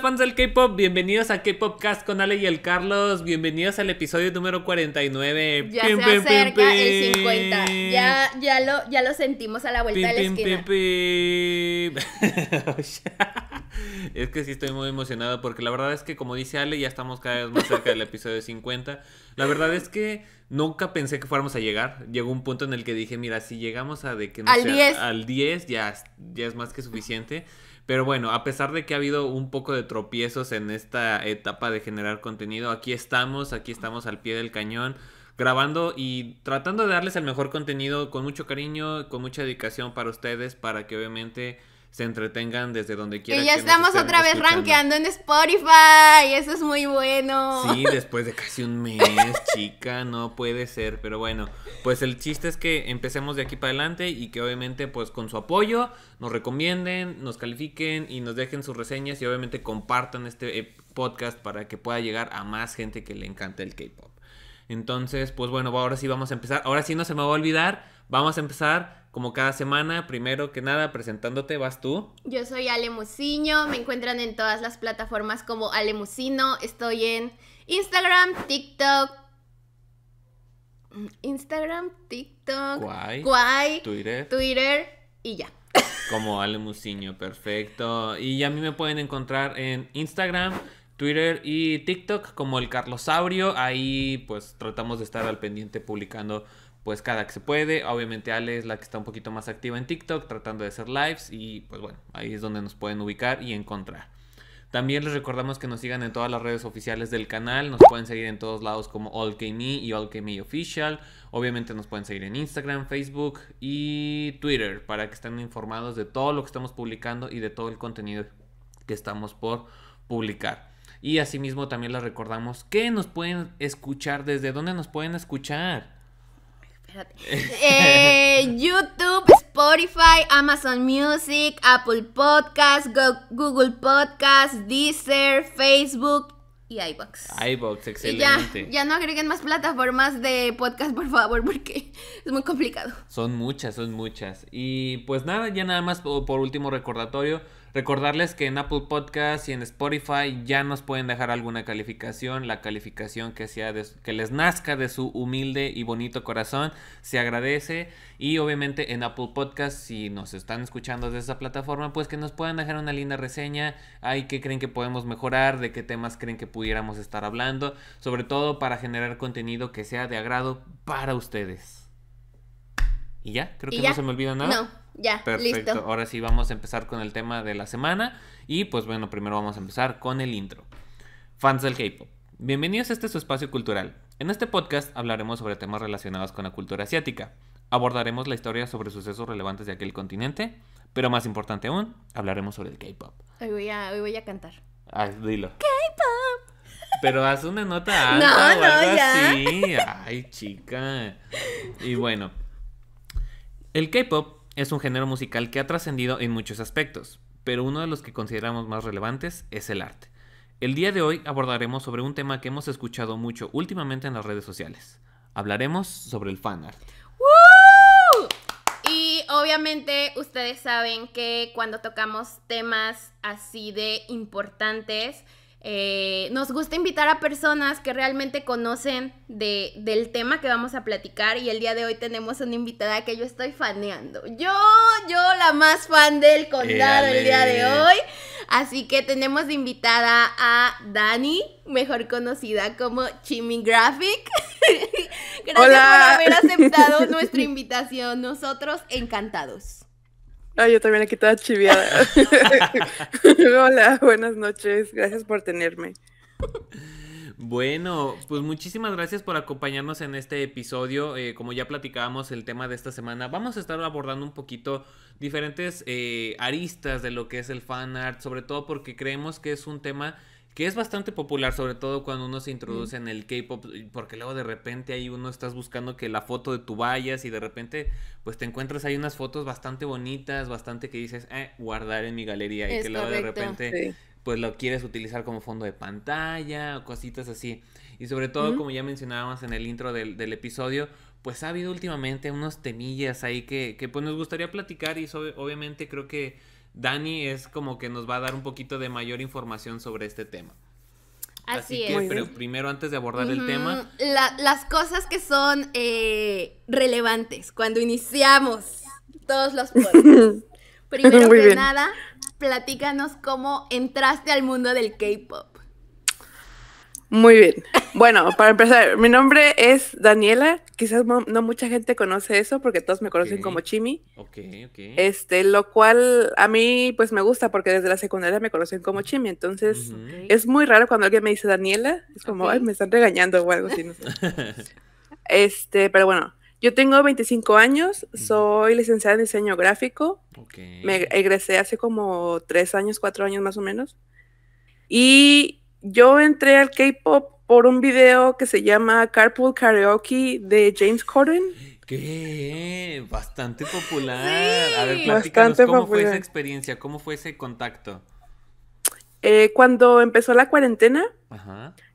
fans del K-Pop? Bienvenidos a K-Pop con Ale y el Carlos. Bienvenidos al episodio número 49. Ya se acerca el 50. Ya, ya, lo, ya lo sentimos a la vuelta de la esquina. es que sí estoy muy emocionado porque la verdad es que como dice Ale, ya estamos cada vez más cerca del episodio 50. La verdad es que nunca pensé que fuéramos a llegar. Llegó un punto en el que dije, mira, si llegamos a de que al, 10. ya, ya es más que suficiente. Pero bueno, a pesar de que ha habido un poco de tropiezos en esta etapa de generar contenido, aquí estamos, aquí estamos al pie del cañón grabando y tratando de darles el mejor contenido con mucho cariño, con mucha dedicación para ustedes, para que obviamente se entretengan desde donde quieran. Y ya estamos otra vez rankeando en Spotify, eso es muy bueno. Sí, después de casi un mes, chica, no puede ser, pero bueno, pues el chiste es que empecemos de aquí para adelante y que obviamente pues con su apoyo nos recomienden, nos califiquen y nos dejen sus reseñas y obviamente compartan este eh, podcast para que pueda llegar a más gente que le encanta el K-Pop. Entonces, pues bueno, ahora sí vamos a empezar. Ahora sí no se me va a olvidar. Vamos a empezar como cada semana, primero que nada, presentándote, vas tú. Yo soy Ale me encuentran en todas las plataformas como Ale estoy en Instagram, TikTok, mm, Instagram, TikTok, Guay, Guay Twitter. Twitter y ya. Como Ale perfecto. Y a mí me pueden encontrar en Instagram, Twitter y TikTok como el Carlos Carlosaurio. Ahí pues tratamos de estar al pendiente publicando pues cada que se puede. Obviamente Ale es la que está un poquito más activa en TikTok tratando de hacer lives y pues bueno, ahí es donde nos pueden ubicar y encontrar. También les recordamos que nos sigan en todas las redes oficiales del canal. Nos pueden seguir en todos lados como AllKMe y AllKMe Official. Obviamente nos pueden seguir en Instagram, Facebook y Twitter para que estén informados de todo lo que estamos publicando y de todo el contenido que estamos por publicar. Y asimismo también les recordamos que nos pueden escuchar, desde dónde nos pueden escuchar. Eh. Eh, YouTube, Spotify, Amazon Music, Apple Podcasts, Google Podcasts, Deezer, Facebook y iBox. iBox, excelente. Ya, ya, no agreguen más plataformas de podcast, por favor, porque es muy complicado. Son muchas, son muchas. Y pues nada, ya nada más por último recordatorio. Recordarles que en Apple Podcast y en Spotify ya nos pueden dejar alguna calificación, la calificación que, sea que les nazca de su humilde y bonito corazón, se agradece. Y obviamente en Apple Podcast, si nos están escuchando desde esa plataforma, pues que nos puedan dejar una linda reseña, hay qué creen que podemos mejorar, de qué temas creen que pudiéramos estar hablando, sobre todo para generar contenido que sea de agrado para ustedes. ¿Y ya? Creo que no se me olvida nada. No, ya, Perfecto. Listo. Ahora sí vamos a empezar con el tema de la semana. Y pues bueno, primero vamos a empezar con el intro. Fans del K-pop, bienvenidos a este su espacio cultural. En este podcast hablaremos sobre temas relacionados con la cultura asiática. Abordaremos la historia sobre sucesos relevantes de aquel continente, pero más importante aún, hablaremos sobre el K-pop. Hoy, voy a, cantar. Ah, dilo. K-pop. Pero haz una nota alta no, no, ya. Ay, chica. Y bueno. El K-Pop es un género musical que ha trascendido en muchos aspectos, pero uno de los que consideramos más relevantes es el arte. El día de hoy abordaremos sobre un tema que hemos escuchado mucho últimamente en las redes sociales. Hablaremos sobre el fanart. ¡Woo! Y obviamente ustedes saben que cuando tocamos temas así de importantes, eh, nos gusta invitar a personas que realmente conocen del tema que vamos a platicar y el día de hoy tenemos una invitada que yo estoy faneando. Yo, yo la más fan del condado el día de hoy. Así que tenemos de invitada a Dani, mejor conocida como Chimmy Graphic. Gracias por haber aceptado nuestra invitación. Nosotros encantados. Ah, yo también aquí toda chiviada. Hola, buenas noches. Gracias por tenerme. Bueno, pues muchísimas gracias por acompañarnos en este episodio. Eh, como ya platicábamos el tema de esta semana, vamos a estar abordando un poquito diferentes eh, aristas de lo que es el fan art, sobre todo porque creemos que es un tema que es bastante popular, sobre todo cuando uno se introduce mm. en el K-pop, porque luego de repente ahí uno estás buscando que la foto de tu vayas y de repente pues te encuentras ahí unas fotos bastante bonitas, bastante que dices, eh, guardar en mi galería y que luego de repente pues lo quieres utilizar como fondo de pantalla o cositas así. Y sobre todo, como ya mencionábamos en el intro del, episodio, pues ha habido últimamente unos temillas ahí que, pues nos gustaría platicar y sobre, obviamente creo que Dani es como que nos va a dar un poquito de mayor información sobre este tema. Así, que, Pero primero, antes de abordar el tema. las cosas que son eh, relevantes cuando iniciamos todos los podcasts. primero que nada, platícanos cómo entraste al mundo del K-pop. Muy bien. Bueno, para empezar, mi nombre es Daniela. Quizás no mucha gente conoce eso porque todos me conocen como Chimi. Ok, ok. Este, lo cual a mí pues me gusta porque desde la secundaria me conocen como Chimi. Entonces es muy raro cuando alguien me dice Daniela. Es como, ay, me están regañando o algo así. este, pero bueno, yo tengo 25 años, soy licenciada en diseño gráfico. Me egresé hace como 3 años, 4 años más o menos. Y yo entré al K-pop por un video que se llama Carpool Karaoke de James Corden. ¿Qué? Bastante popular. a ver, platícanos cómo fue esa experiencia, cómo fue ese contacto. Eh, cuando empezó la cuarentena,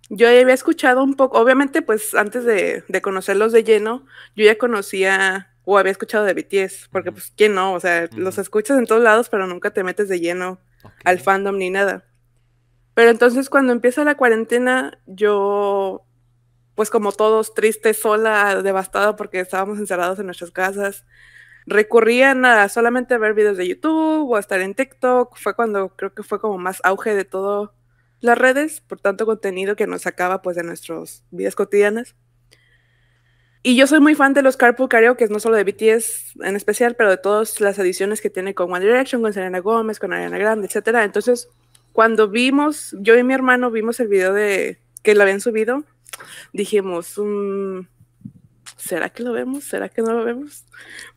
yo había escuchado un poco, obviamente, pues antes de, conocerlos de lleno, yo ya conocía o había escuchado de BTS, porque pues, ¿quién no? O sea, los escuchas en todos lados, pero nunca te metes de lleno al fandom ni nada. Pero entonces cuando empieza la cuarentena, yo, pues como todos, triste, sola, devastada porque estábamos encerrados en nuestras casas, recurrían a solamente ver videos de YouTube o estar en TikTok. Fue cuando creo que fue como más auge de todo las redes, por tanto contenido que nos sacaba pues de nuestras vidas cotidianas. Y yo soy muy fan de los Carpool Karaoke, no solo de BTS en especial, pero de todas las ediciones que tiene con One Direction, con Selena Gómez, con Ariana Grande, etc. Entonces, cuando vimos, yo y mi hermano vimos el video de que lo habían subido, dijimos, mm, ¿será que lo vemos? ¿Será que no lo vemos?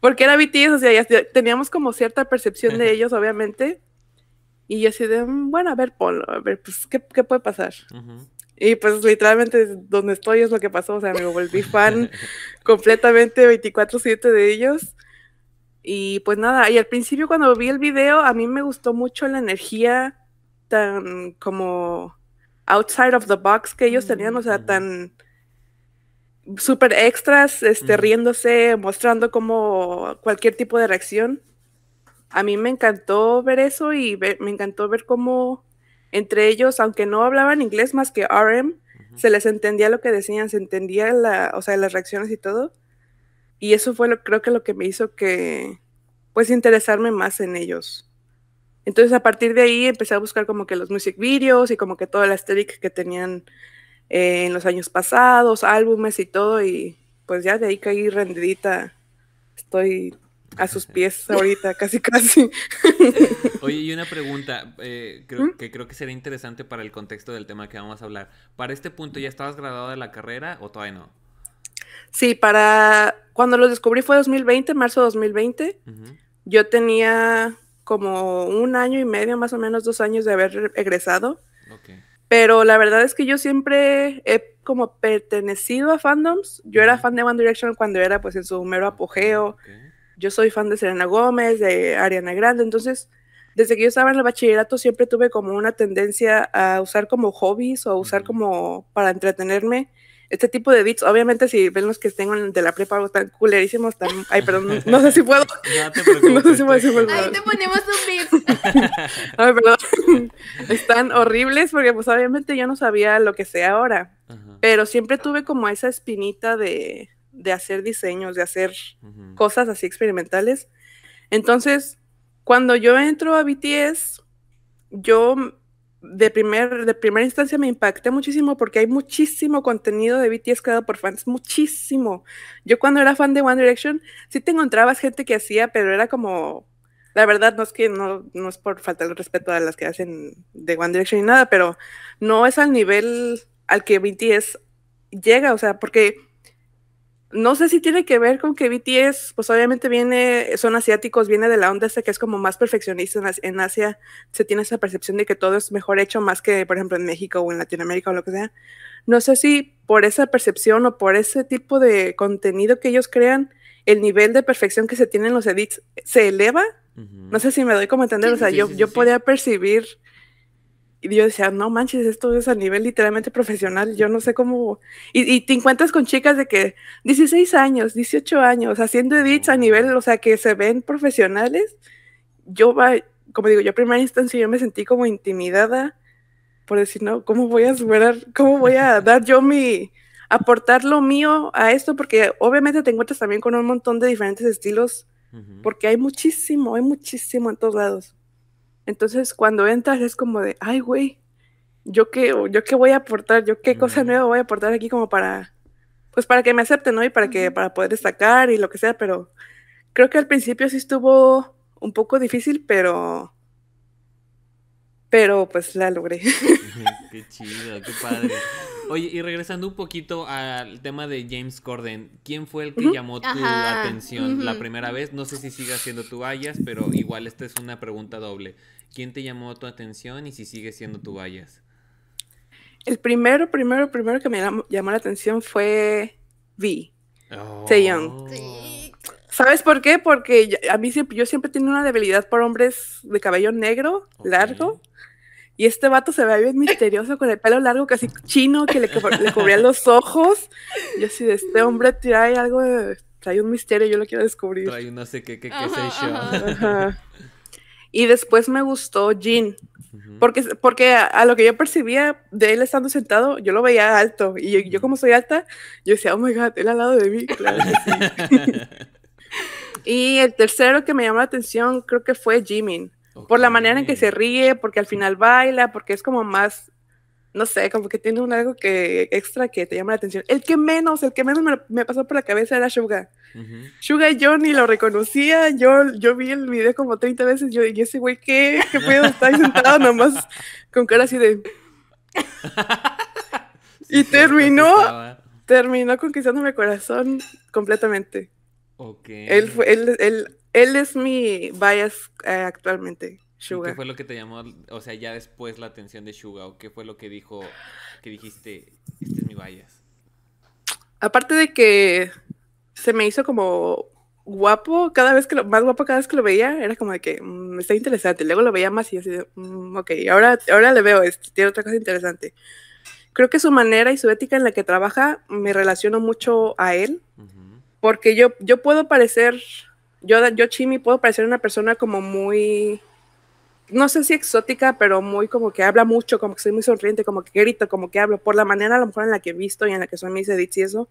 Porque era BTS, o sea, ya teníamos como cierta percepción de ellos, obviamente. Y yo así de, mm, bueno, a ver, ponlo, a ver, pues, ¿qué, puede pasar? Y pues literalmente donde estoy es lo que pasó, o sea, me volví fan completamente 24/7 de ellos. Y pues nada, y al principio cuando vi el video, a mí me gustó mucho la energía tan como outside of the box que ellos tenían, o sea, mm, tan súper extras, este, mm. riéndose, mostrando como cualquier tipo de reacción. A mí me encantó ver eso y me encantó ver cómo entre ellos, aunque no hablaban inglés más que RM, se les entendía lo que decían, se entendía la, o sea, las reacciones y todo. Y eso fue lo, creo que lo que me hizo que, pues, interesarme más en ellos. Entonces a partir de ahí empecé a buscar como que los music videos y como que toda la estética que tenían eh, en los años pasados, álbumes y todo, y pues ya de ahí caí rendidita. Estoy a sus pies ahorita, casi casi. Oye, y una pregunta eh, creo, ¿Mm? que creo que sería interesante para el contexto del tema que vamos a hablar. ¿Para este punto ya estabas graduada de la carrera o todavía no? Sí, para cuando lo descubrí fue 2020, marzo de 2020. Yo tenía como un año y medio, más o menos dos años de haber egresado. Pero la verdad es que yo siempre he como pertenecido a fandoms. Yo era fan de One Direction cuando era pues en su mero apogeo. Yo soy fan de Serena Gómez, de Ariana Grande. Entonces, desde que yo estaba en el bachillerato siempre tuve como una tendencia a usar como hobbies o usar como para entretenerme este tipo de beats, obviamente si ven los que tengo de la prepa están culerísimos, están... ay, perdón, no sé si puedo. No, sé si puedo, Ahí te ponemos un beat. ay, perdón. Están horribles porque pues obviamente yo no sabía lo que sea ahora, pero siempre tuve como esa espinita de, hacer diseños, de hacer cosas así experimentales. Entonces, cuando yo entro a BTS, yo de, primer, de primera instancia me impacté muchísimo porque hay muchísimo contenido de BTS creado por fans, muchísimo. Yo cuando era fan de One Direction, sí te encontrabas gente que hacía, pero era como, la verdad no es que no, no es por falta de respeto a las que hacen de One Direction ni nada, pero no es al nivel al que BTS llega, o sea, porque no sé si tiene que ver con que BTS, pues obviamente viene, son asiáticos, viene de la onda esta que es como más perfeccionista en, Asia, se tiene esa percepción de que todo es mejor hecho más que, por ejemplo, en México o en Latinoamérica o lo que sea. No sé si por esa percepción o por ese tipo de contenido que ellos crean, el nivel de perfección que se tiene en los edits se eleva. No sé si me doy como entender, o sea, yo, yo podía percibir y yo decía, no manches, esto es a nivel literalmente profesional, yo no sé cómo, y, te encuentras con chicas de que 16 años, 18 años, haciendo edits a nivel, o sea, que se ven profesionales, yo como digo, yo a primera instancia yo me sentí como intimidada por decir, no, ¿cómo voy a superar, cómo voy a dar yo mi, aportar lo mío a esto? Porque obviamente te encuentras también con un montón de diferentes estilos, porque hay muchísimo, hay muchísimo en todos lados. Entonces, cuando entras es como de, ay, güey, ¿yo qué, yo voy a aportar? ¿Yo qué cosa nueva voy a aportar aquí como para, pues para que me acepten, ¿no? Y para que, para poder destacar y lo que sea, pero creo que al principio sí estuvo un poco difícil, pero pero pues la logré. qué chido, qué padre. Oye, y regresando un poquito al tema de James Corden, ¿quién fue el que llamó tu atención la primera vez? No sé si siga siendo tu vallas, pero igual esta es una pregunta doble. ¿Quién te llamó tu atención y si sigue siendo tu vallas El primero, primero, primero que me llamó la atención fue V. Oh. ¿Sabes por qué? Porque a mí siempre, yo siempre tengo una debilidad por hombres de cabello negro, largo. Y este vato se ve bien misterioso con el pelo largo, casi chino, que le, cubría los ojos. Yo así de este hombre trae algo, trae un misterio, yo lo quiero descubrir. Trae un no sé qué, qué, qué y después me gustó Jean, porque, porque a, lo que yo percibía de él estando sentado, yo lo veía alto. Y yo, como soy alta, yo decía, oh my god, él al lado de mí. y el tercero que me llamó la atención creo que fue Jimin. Por la manera en que se ríe, porque al final baila, porque es como más no sé, como que tiene un algo que extra que te llama la atención. El que menos, el que menos me, pasó por la cabeza era Suga. Shuga yo ni lo reconocía, yo, yo vi el video como 30 veces, yo, y ese güey, ¿qué? ¿Qué pedo? Está sentado nomás con cara así de... y terminó, terminó conquistando mi corazón completamente. Él, fue, él, él, es mi bias eh, actualmente. ¿Qué fue lo que te llamó, o sea, ya después la atención de Suga? ¿O qué fue lo que dijo, que dijiste, este es mi bias? Aparte de que se me hizo como guapo, cada vez que lo, más guapo cada vez que lo veía, era como de que mm, está interesante. Luego lo veía más y así, mm, ok, ahora, ahora le veo esto, tiene otra cosa interesante. Creo que su manera y su ética en la que trabaja me relaciono mucho a él, porque yo, yo puedo parecer, yo, yo Chimi puedo parecer una persona como muy no sé si exótica, pero muy como que habla mucho, como que soy muy sonriente, como que grito, como que hablo, por la manera a lo mejor en la que he visto y en la que soy mis edits y eso.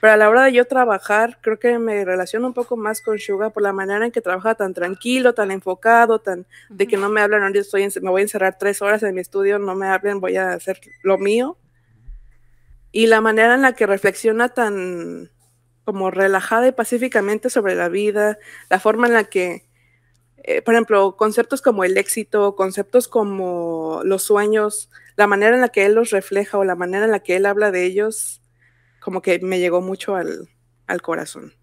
Pero a la hora de yo trabajar, creo que me relaciono un poco más con Suga por la manera en que trabaja tan tranquilo, tan enfocado, tan de que no me hablan, estoy me voy a encerrar tres horas en mi estudio, no me hablen, voy a hacer lo mío. Y la manera en la que reflexiona tan como relajada y pacíficamente sobre la vida, la forma en la que eh, por ejemplo, conceptos como el éxito, conceptos como los sueños, la manera en la que él los refleja o la manera en la que él habla de ellos, como que me llegó mucho al, corazón.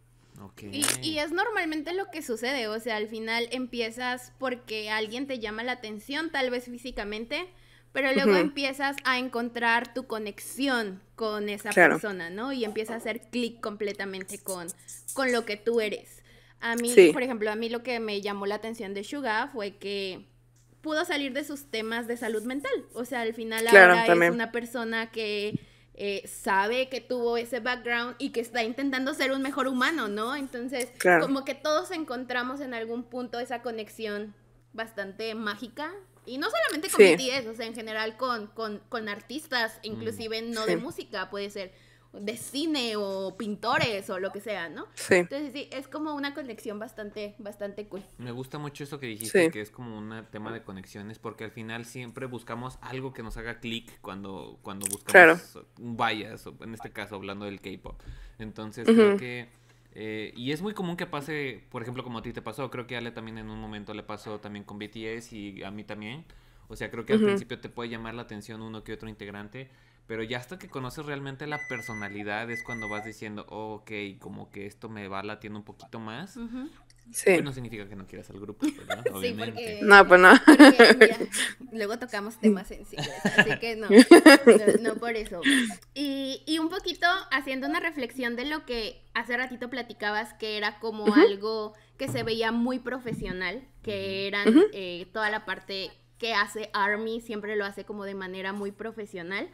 Y, es normalmente lo que sucede, o sea, al final empiezas porque alguien te llama la atención, tal vez físicamente, pero luego empiezas a encontrar tu conexión con esa persona, ¿no? Y empiezas a hacer clic completamente con, con lo que tú eres. A mí, por ejemplo, a mí lo que me llamó la atención de Suga fue que pudo salir de sus temas de salud mental. O sea, al final ahora es una persona que eh, sabe que tuvo ese background y que está intentando ser un mejor humano, ¿no? Entonces, como que todos encontramos en algún punto esa conexión bastante mágica. Y no solamente con BTS, o sea, en general con, artistas, mm. inclusive no de música, puede ser de cine o pintores o lo que sea, ¿no? Sí. Entonces sí, es como una conexión bastante, bastante cool. Me gusta mucho eso que dijiste, que es como un tema de conexiones, porque al final siempre buscamos algo que nos haga clic cuando, cuando buscamos un o en este caso hablando del K-pop. Entonces creo que... Eh, y es muy común que pase, por ejemplo, como a ti te pasó, creo que a Ale también en un momento le pasó también con BTS y a mí también. O sea, creo que al principio te puede llamar la atención uno que otro integrante, pero ya hasta que conoces realmente la personalidad es cuando vas diciendo, oh, ok, como que esto me va latiendo un poquito más. Sí. no significa que no quieras al grupo, ¿verdad? Obviamente. Sí, porque, no, pues no. luego tocamos temas sensibles, así que no, no, por eso. Y, un poquito haciendo una reflexión de lo que hace ratito platicabas, que era como algo que se veía muy profesional, que eran eh, toda la parte que hace Army, siempre lo hace como de manera muy profesional.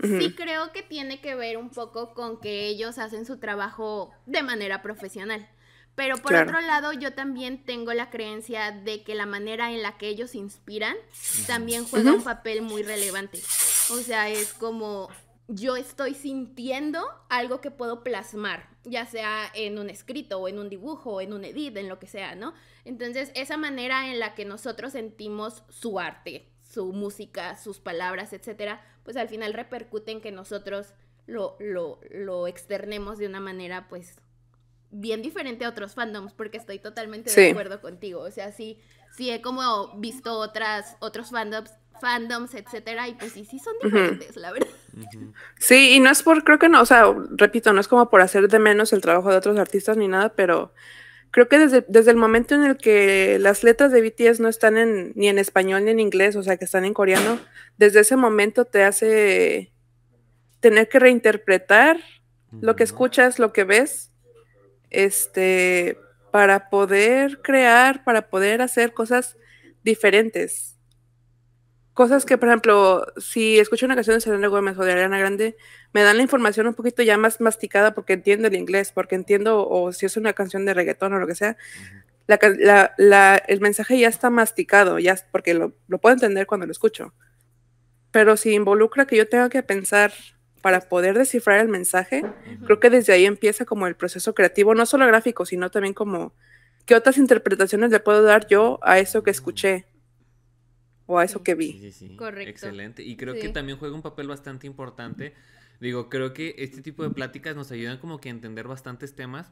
Sí creo que tiene que ver un poco con que ellos hacen su trabajo de manera profesional. Pero por otro lado, yo también tengo la creencia de que la manera en la que ellos inspiran también juega un papel muy relevante. O sea, es como yo estoy sintiendo algo que puedo plasmar, ya sea en un escrito o en un dibujo o en un edit, en lo que sea, ¿no? Entonces, esa manera en la que nosotros sentimos su arte su música, sus palabras, etcétera, pues al final repercuten que nosotros lo, lo, lo externemos de una manera, pues, bien diferente a otros fandoms, porque estoy totalmente de acuerdo contigo. O sea, sí, sí he como visto otras, otros fandoms, fandoms, etcétera, y pues sí, sí son diferentes, la verdad. Sí, y no es por, creo que no, o sea, repito, no es como por hacer de menos el trabajo de otros artistas ni nada, pero creo que desde, el momento en el que las letras de BTS no están ni en español ni en inglés, o sea, que están en coreano, desde ese momento te hace tener que reinterpretar lo que escuchas, lo que ves, este, para poder crear, para poder hacer cosas diferentes cosas que, por ejemplo, si escucho una canción de Selena Gómez o de Ariana Grande, me dan la información un poquito ya más masticada porque entiendo el inglés, porque entiendo, o si es una canción de reggaetón o lo que sea, el mensaje ya está masticado, ya porque lo, puedo entender cuando lo escucho. Pero si involucra que yo tenga que pensar para poder descifrar el mensaje, creo que desde ahí empieza como el proceso creativo, no solo gráfico, sino también como qué otras interpretaciones le puedo dar yo a eso que escuché o a eso que vi. Sí, Correcto. Excelente. Y creo que también juega un papel bastante importante. Digo, creo que este tipo de pláticas nos ayudan como que a entender bastantes temas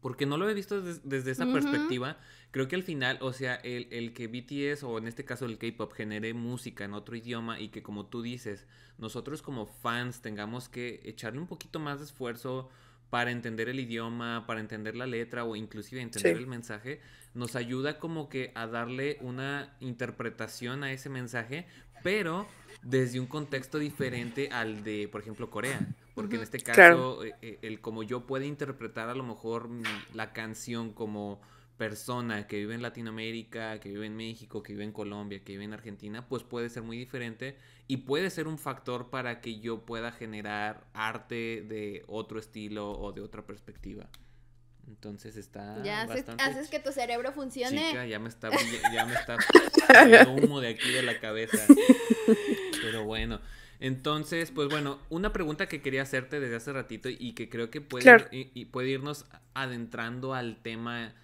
porque no lo he visto desde esa perspectiva. Creo que al final, o sea, el, el que BTS o en este caso el K-Pop genere música en otro idioma y que como tú dices, nosotros como fans tengamos que echarle un poquito más de esfuerzo, para entender el idioma, para entender la letra o inclusive entender el mensaje, nos ayuda como que a darle una interpretación a ese mensaje, pero desde un contexto diferente al de, por ejemplo, Corea. Porque en este caso, eh, eh, el, como yo puedo interpretar a lo mejor la canción como persona que vive en Latinoamérica, que vive en México, que vive en Colombia, que vive en Argentina, pues puede ser muy diferente y puede ser un factor para que yo pueda generar arte de otro estilo o de otra perspectiva. Entonces está bastante haces, que tu cerebro funcione. ya me está ya me está humo de aquí de la cabeza. Pero bueno, entonces, pues bueno, una pregunta que quería hacerte desde hace ratito y que creo que puede, puede irnos adentrando al tema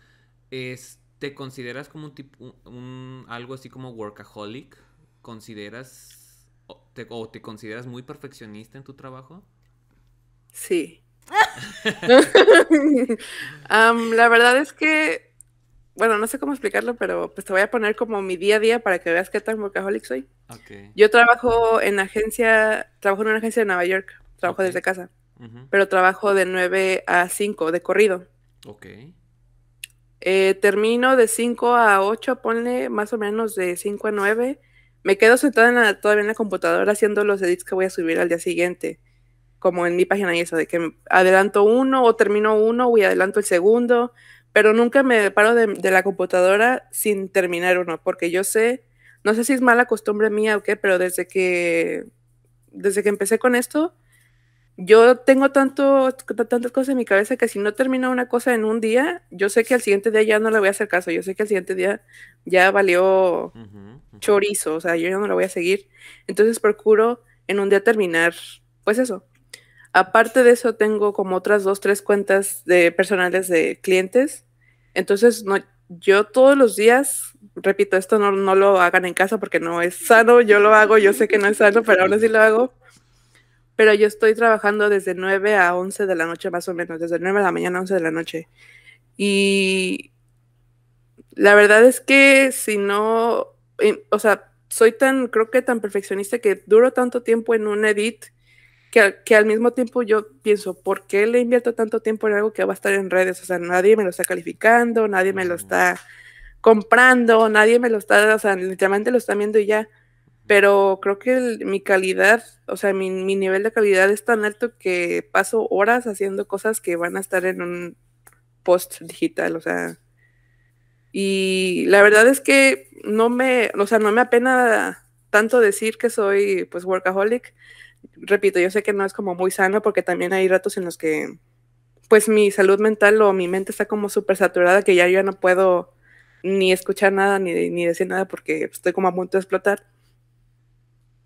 ¿te consideras como un tipo, un, algo así como workaholic? ¿Consideras o te, consideras muy perfeccionista en tu trabajo? Sí. la verdad es que, bueno, no sé cómo explicarlo, pero pues te voy a poner como mi día a día para que veas qué tan workaholic soy. Yo trabajo en agencia, trabajo en una agencia de Nueva York, trabajo desde casa, pero trabajo de 9 a 5 de corrido. Ok. Eh, termino de 5 a 8, ponle más o menos de 5 a 9. Me quedo sentada todavía en la computadora haciendo los edits que voy a subir al día siguiente, como en mi página y eso, de que adelanto uno o termino uno y adelanto el segundo, pero nunca me paro de, de la computadora sin terminar uno, porque yo sé, no sé si es mala costumbre mía o qué, pero desde que, desde que empecé con esto, yo tengo tanto, tantas cosas en mi cabeza que si no termino una cosa en un día, yo sé que al siguiente día ya no le voy a hacer caso, yo sé que al siguiente día ya valió chorizo, o sea, yo ya no lo voy a seguir. Entonces procuro en un día terminar, pues eso. Aparte de eso, tengo como otras dos, tres cuentas de personales de clientes. Entonces, no, yo todos los días, repito, esto no, no lo hagan en casa porque no es sano, yo lo hago, yo sé que no es sano, pero ahora sí lo hago pero yo estoy trabajando desde 9 a 11 de la noche más o menos, desde 9 de la mañana a 11 de la noche. Y la verdad es que si no, eh, o sea, soy tan, creo que tan perfeccionista que duro tanto tiempo en un edit que, que, al mismo tiempo yo pienso, ¿por qué le invierto tanto tiempo en algo que va a estar en redes? O sea, nadie me lo está calificando, nadie me lo está comprando, nadie me lo está, o sea, literalmente lo está viendo y ya pero creo que mi calidad, o sea, mi, mi, nivel de calidad es tan alto que paso horas haciendo cosas que van a estar en un post digital, o sea. Y la verdad es que no me, o sea, no me apena tanto decir que soy pues workaholic. Repito, yo sé que no es como muy sano porque también hay ratos en los que pues mi salud mental o mi mente está como súper saturada que ya yo no puedo ni escuchar nada ni, ni decir nada porque estoy como a punto de explotar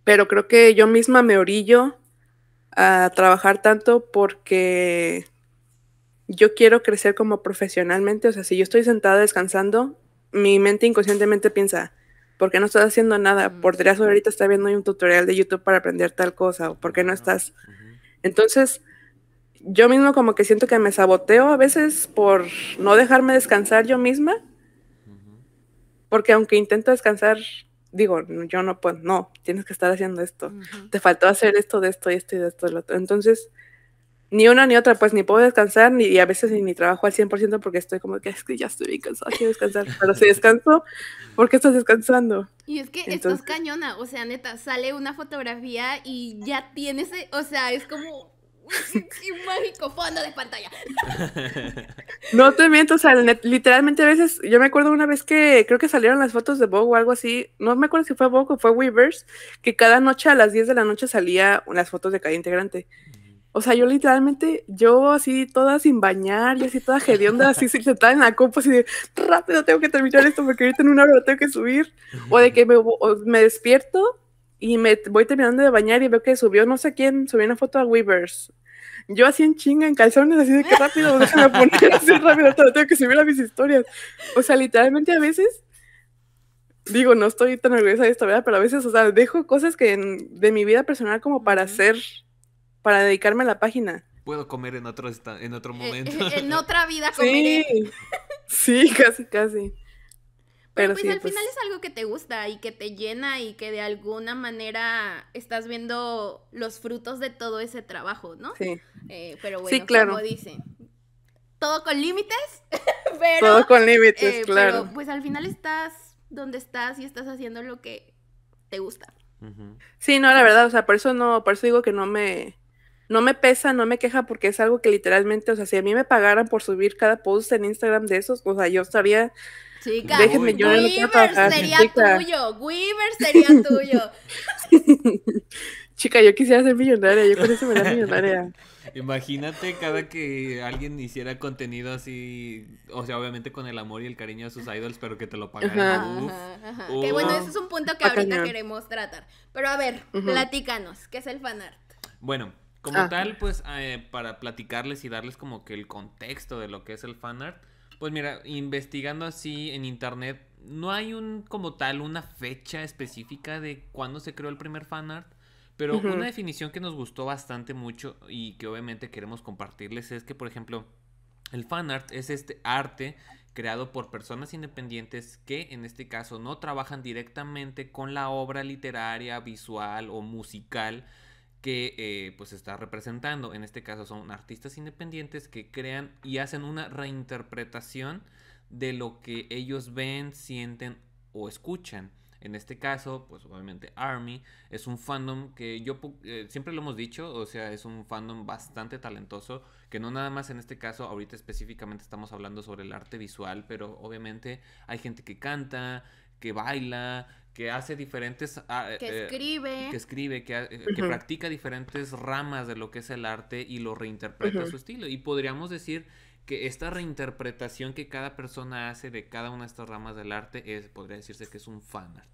pero creo que yo misma me orillo a trabajar tanto porque yo quiero crecer como profesionalmente, o sea, si yo estoy sentada descansando, mi mente inconscientemente piensa, ¿por qué no estás haciendo nada? ¿Por qué ahorita estar viendo un tutorial de YouTube para aprender tal cosa? ¿O por qué no estás? Entonces, yo mismo como que siento que me saboteo a veces por no dejarme descansar yo misma, porque aunque intento descansar digo, yo no, puedo, no, tienes que estar haciendo esto. Te faltó hacer esto, de esto, y esto, y de esto, lo otro. Entonces, ni una ni otra, pues ni puedo descansar, ni a veces ni trabajo al 100% porque estoy como que es que ya estoy bien cansada, quiero descansar. Pero si descanso, ¿por qué estás descansando? Y es que estás cañona, o sea, neta, sale una fotografía y ya tienes, o sea, es como y mágico fondo de pantalla. no te miento, literalmente a veces, yo me acuerdo una vez que creo que salieron las fotos de Vogue o algo así, no me acuerdo si fue Vogue o fue Weavers, que cada noche a las 10 de la noche salía las fotos de cada integrante. Mm. O sea, yo literalmente, yo así toda sin bañar, Y así toda hedionda, así sentada en la copa, así de rápido tengo que terminar esto porque ahorita en una hora tengo que subir. O de que me, me despierto y me voy terminando de bañar y veo que subió no sé quién, subió una foto a Weavers. Yo así en chinga, en calzones, así de que rápido, déjame poner así rápido, tengo que subir a mis historias. O sea, literalmente a veces digo, no estoy tan orgullosa de esta ¿verdad? Pero a veces, o sea, dejo cosas que de mi vida personal como para hacer, para dedicarme a la página. Puedo comer en otro, en otro eh, momento. Eh, en otra vida comeré. sí, casi, casi. Pero, pues al pues final es algo que te gusta y que te llena y que de alguna manera estás viendo los frutos de todo ese trabajo, ¿no? Sí. Eh, pero bueno, como dicen, todo con límites, pero... Todo con límites, eh, claro. Pero, pues al final estás donde estás y estás haciendo lo que te gusta. Sí, no, la verdad, o sea, por eso no, por eso digo que no me, no me pesa, no me queja, porque es algo que literalmente, o sea, si a mí me pagaran por subir cada post en Instagram de esos, o sea, yo estaría Chica, yo Weaver sería tuyo, Weaver sería tuyo. chica, yo quisiera ser millonaria, yo con eso me da millonaria. Imagínate cada que alguien hiciera contenido así, o sea, obviamente con el amor y el cariño de sus idols, pero que te lo pagaran. Que bueno, ese es un punto que ahorita queremos tratar. Pero a ver, platícanos, ¿qué es el fanart? Bueno, como ah. tal, pues eh, para platicarles y darles como que el contexto de lo que es el fanart, pues mira, investigando así en internet, no hay un como tal una fecha específica de cuándo se creó el primer fanart, pero una definición que nos gustó bastante mucho y que obviamente queremos compartirles es que, por ejemplo, el fanart es este arte creado por personas independientes que en este caso no trabajan directamente con la obra literaria, visual o musical que eh, pues está representando. En este caso son artistas independientes que crean y hacen una reinterpretación de lo que ellos ven, sienten o escuchan. En este caso, pues obviamente Army es un fandom que yo eh, siempre lo hemos dicho, o sea, es un fandom bastante talentoso, que no nada más en este caso, ahorita específicamente estamos hablando sobre el arte visual, pero obviamente hay gente que canta, que baila, que hace diferentes... Ah, que eh, escribe. que escribe, que, eh, practica diferentes ramas de lo que es el arte y lo reinterpreta a su estilo. Y podríamos decir que esta reinterpretación que cada persona hace de cada una de estas ramas del arte es, podría decirse que es un fanart.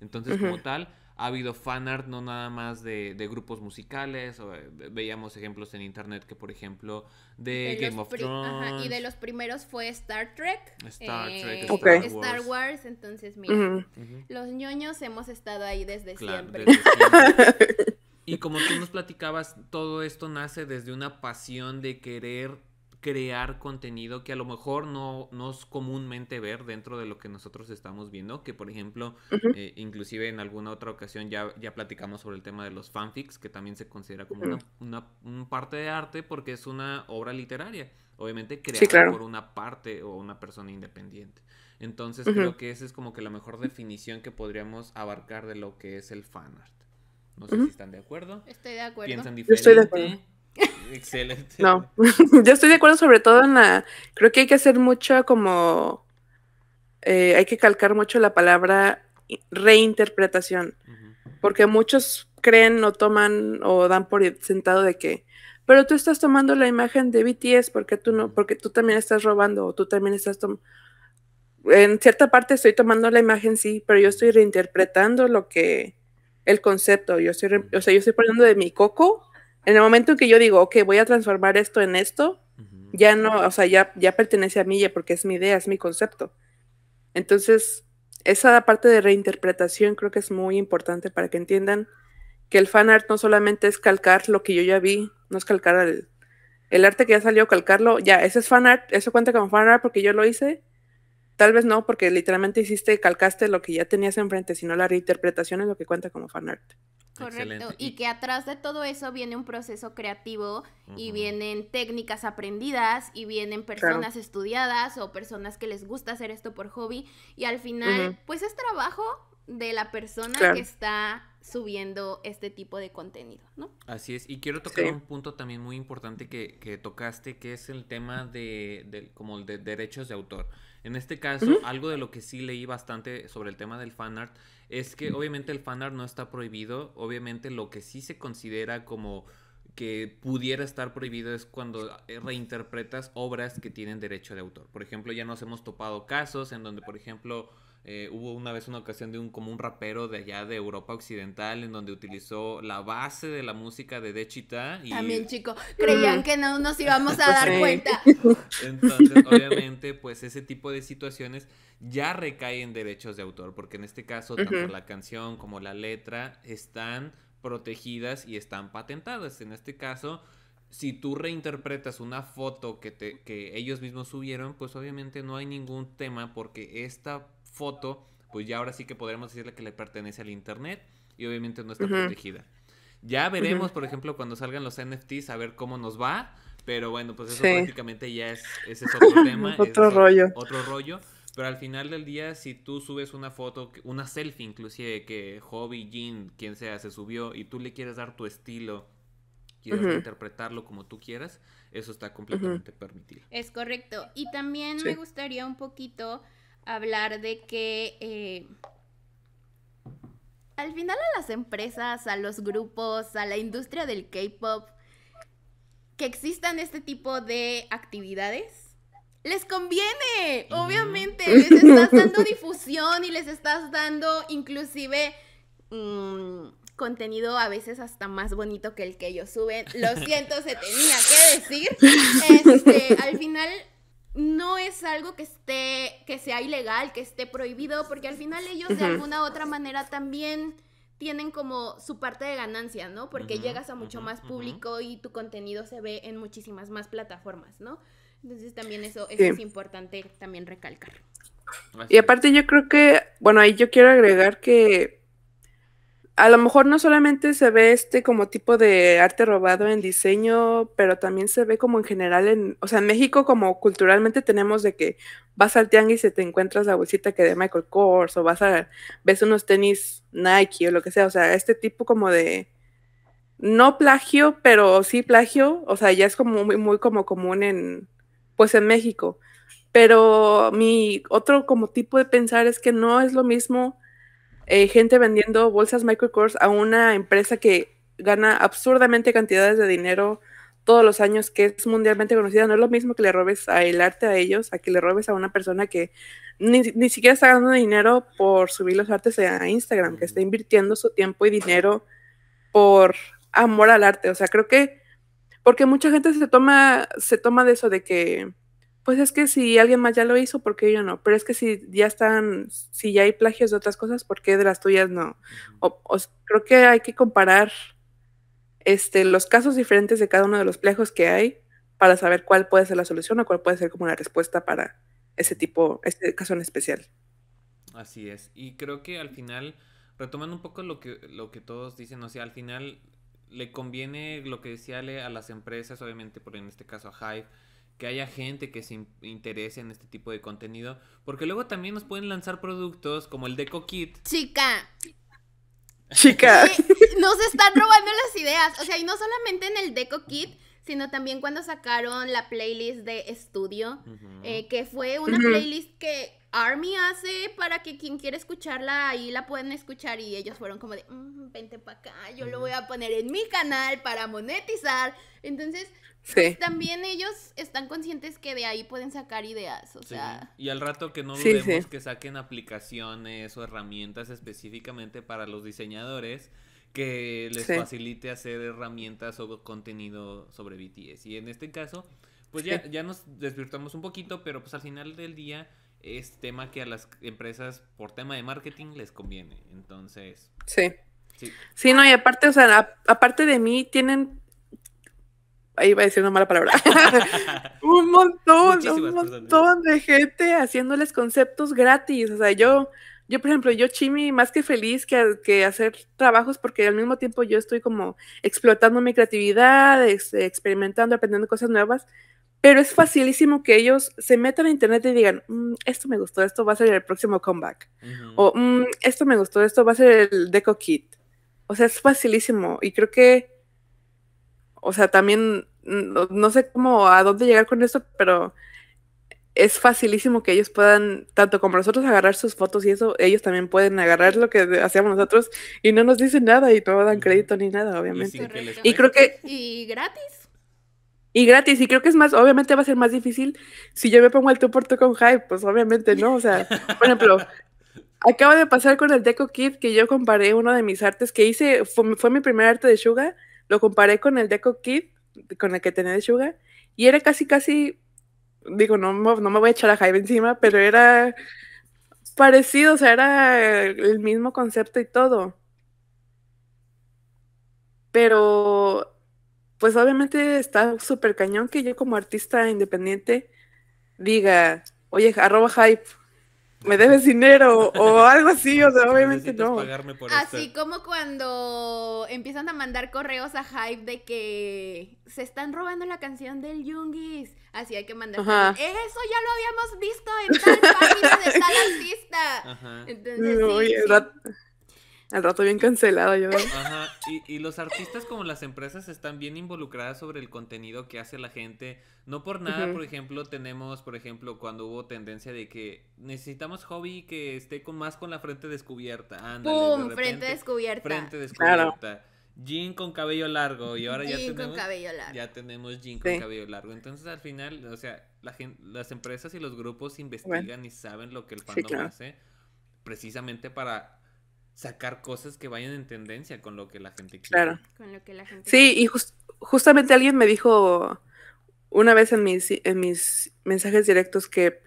Entonces, como tal, ha habido fanart no nada más de, grupos musicales, eh, veíamos ejemplos en internet que por ejemplo de, Game of Thrones. Ajá, y de los primeros fue Star Trek. Star eh, Trek, Star, Wars. entonces mira, los ñoños hemos estado ahí desde Desde siempre. y como tú nos platicabas, todo esto nace desde una pasión de querer crear contenido que a lo mejor no, es comúnmente ver dentro de lo que nosotros estamos viendo, que por ejemplo, eh, inclusive en alguna otra ocasión ya, ya platicamos sobre el tema de los fanfics, que también se considera como una, una, parte de arte porque es una obra literaria, obviamente creada por una parte o una persona independiente. Entonces creo que esa es como que la mejor definición que podríamos abarcar de lo que es el fanart. No sé si están de acuerdo. Estoy de acuerdo. Piensan diferente. Excelente. No, yo estoy de acuerdo sobre todo en la, creo que hay que hacer mucho como, eh, hay que calcar mucho la palabra reinterpretación, porque muchos creen o toman o dan por sentado de que, pero tú estás tomando la imagen de BTS porque tú no, porque tú también estás robando o tú también estás tomando. En cierta parte estoy tomando la imagen, sí, pero yo estoy reinterpretando lo que, el concepto, yo estoy, o sea, yo estoy poniendo de mi coco en el momento en que yo digo, ok, voy a transformar esto en esto, ya no, o sea, ya, ya pertenece a mí ya porque es mi idea, es mi concepto. Entonces, esa parte de reinterpretación creo que es muy importante para que entiendan que el fan art no solamente es calcar lo que yo ya vi, no es calcar el, el arte que ya salió, calcarlo, ya, ese es fan art, eso cuenta como fan art porque yo lo hice, tal vez no, porque literalmente hiciste, calcaste lo que ya tenías enfrente, sino la reinterpretación es lo que cuenta como fan art. Correcto. Y, que atrás de todo eso viene un proceso creativo y vienen técnicas aprendidas y vienen personas estudiadas o personas que les gusta hacer esto por hobby y al final pues es trabajo de la persona que está subiendo este tipo de contenido, ¿no? Así es, y quiero tocar un punto también muy importante que, que, tocaste, que es el tema de, como como de derechos de autor. En este caso, algo de lo que sí leí bastante sobre el tema del fanart es que obviamente el fanart no está prohibido, obviamente lo que sí se considera como que pudiera estar prohibido es cuando eh, reinterpretas obras que tienen derecho de autor. Por ejemplo, ya nos hemos topado casos en donde, por ejemplo, eh, hubo una vez una ocasión de un como un rapero de allá de Europa Occidental en donde utilizó la base de la música de Dechita y también chico creían que no nos íbamos a dar cuenta entonces obviamente pues ese tipo de situaciones ya recaen derechos de autor porque en este caso tanto la canción como la letra están protegidas y están patentadas en este caso si tú reinterpretas una foto que, que ellos mismos subieron, pues obviamente no hay ningún tema porque esta foto, pues ya ahora sí que podremos decirle que le pertenece al Internet y obviamente no está protegida. Ya veremos, por ejemplo, cuando salgan los NFTs, a ver cómo nos va, pero bueno, pues eso prácticamente ya es, ese otro tema. otro rollo. Otro rollo. Pero al final del día, si tú subes una foto, una selfie inclusive, que Hobby, Jean, quien sea, se subió y tú le quieres dar tu estilo, quieres interpretarlo como tú quieras, eso está completamente permitido. Es correcto. Y también me gustaría un poquito hablar de que eh, al final a las empresas, a los grupos, a la industria del K-Pop, que existan este tipo de actividades les conviene, obviamente. Les estás dando difusión y les estás dando inclusive mm, contenido a veces hasta más bonito que el que ellos suben. Lo siento, se tenía que decir. Este, al final no es algo que esté, que sea ilegal, que esté prohibido, porque al final ellos de alguna u otra manera también tienen como su parte de ganancia, ¿no? Porque llegas a mucho más público y tu contenido se ve en muchísimas más plataformas, ¿no? Entonces también eso, es importante también recalcar. Y aparte yo creo que, bueno, ahí yo quiero agregar que a lo mejor no solamente se ve este como tipo de arte robado en diseño, pero también se ve como en general en, o sea, en México como culturalmente tenemos de que vas al tianguis y te encuentras la bolsita que de Michael Kors o vas a ves unos tenis Nike o lo que sea, o sea, este tipo como de no plagio, pero sí plagio, o sea, ya es como muy muy como común en pues en México. Pero mi otro como tipo de pensar es que no es lo mismo eh, gente vendiendo bolsas microcores a una empresa que gana absurdamente cantidades de dinero todos los años, que es mundialmente conocida. No es lo mismo que le robes el arte a ellos, a que le robes a una persona que ni, ni siquiera está ganando dinero por subir los artes a Instagram, que está invirtiendo su tiempo y dinero por amor al arte. O sea, creo que porque mucha gente se toma, se toma de eso de que pues es que si alguien más ya lo hizo, ¿por qué yo no? Pero es que si ya están, si ya hay plagios de otras cosas, ¿por qué de las tuyas no? creo que hay que comparar este, los casos diferentes de cada uno de los plagios que hay para saber cuál puede ser la solución o cuál puede ser como la respuesta para ese tipo, este caso en especial. Así es. Y creo que al final, retomando un poco lo que, lo que todos dicen, o sea, al final le conviene lo que decía a las empresas, obviamente, por en este caso a Hive, que haya gente que se interese en este tipo de contenido, porque luego también nos pueden lanzar productos como el Deco Kit. Chica. Chica. Eh, nos están robando las ideas, o sea, y no solamente en el Deco Kit, sino también cuando sacaron la playlist de estudio, eh, que fue una playlist que Army hace para que quien quiera escucharla ahí la pueden escuchar y ellos fueron como de, mm, vente para acá, yo lo voy a poner en mi canal para monetizar. Entonces, pues, también ellos están conscientes que de ahí pueden sacar ideas, o sea... Y al rato que no dudemos que saquen aplicaciones o herramientas específicamente para los diseñadores, que les facilite hacer herramientas o contenido sobre BTS. Y en este caso, pues ya, ya nos desvirtuamos un poquito, pero pues al final del día es tema que a las empresas por tema de marketing les conviene. Entonces. Sí. Sí, no, y aparte, o sea, aparte de mí, tienen. Ahí va a decir una mala palabra. un montón, un montón de gente haciéndoles conceptos gratis. O sea, yo yo, por ejemplo, yo, Chimi, más que feliz que, hacer trabajos, porque al mismo tiempo yo estoy como explotando mi creatividad, experimentando, aprendiendo cosas nuevas, pero es facilísimo que ellos se metan a internet y digan, mm, esto me gustó, esto va a ser el próximo comeback, o mm, esto me gustó, esto va a ser el deco kit. O sea, es facilísimo y creo que, o sea, también, mm, no, no sé cómo, a dónde llegar con esto, pero es facilísimo que ellos puedan, tanto como nosotros, agarrar sus fotos y eso, ellos también pueden agarrar lo que hacíamos nosotros y no nos dicen nada y no dan crédito ni nada, obviamente. Y, creo que... Y gratis. Y gratis, y creo que es más, obviamente va a ser más difícil si yo me pongo al tú por con Hype, pues obviamente no, o sea, por ejemplo, acaba de pasar con el Deco kit que yo comparé uno de mis artes que hice, fue, fue mi primer arte de Suga, lo comparé con el Deco kit con el que tenía de Suga, y era casi, casi digo, no, no me voy a echar a hype encima, pero era parecido, o sea, era el mismo concepto y todo. Pero, pues obviamente está súper cañón que yo como artista independiente diga, oye, arroba hype, me debes dinero o algo así, o sea, obviamente no. Pagarme por así como cuando empiezan a mandar correos a Hype de que se están robando la canción del Yungis, así hay que mandar. Eso ya lo habíamos visto en tal página de tal artista. Ajá. Entonces, sí. Al rato bien cancelado yo. Ajá, y, y, los artistas como las empresas están bien involucradas sobre el contenido que hace la gente. No por nada, por ejemplo, tenemos, por ejemplo, cuando hubo tendencia de que necesitamos hobby que esté con más con la frente descubierta. Ándale, ¡Pum! frente descubierta. Frente descubierta. Jean con cabello largo y ahora ya tenemos con cabello largo. ya tenemos jean con cabello largo. Entonces al final, o sea, la gente, las empresas y los grupos investigan y saben lo que el fandom hace precisamente para sacar cosas que vayan en tendencia con lo que la gente quiere. Claro. Con lo que la gente sí, y justamente alguien me dijo una vez en mis, en mis mensajes directos que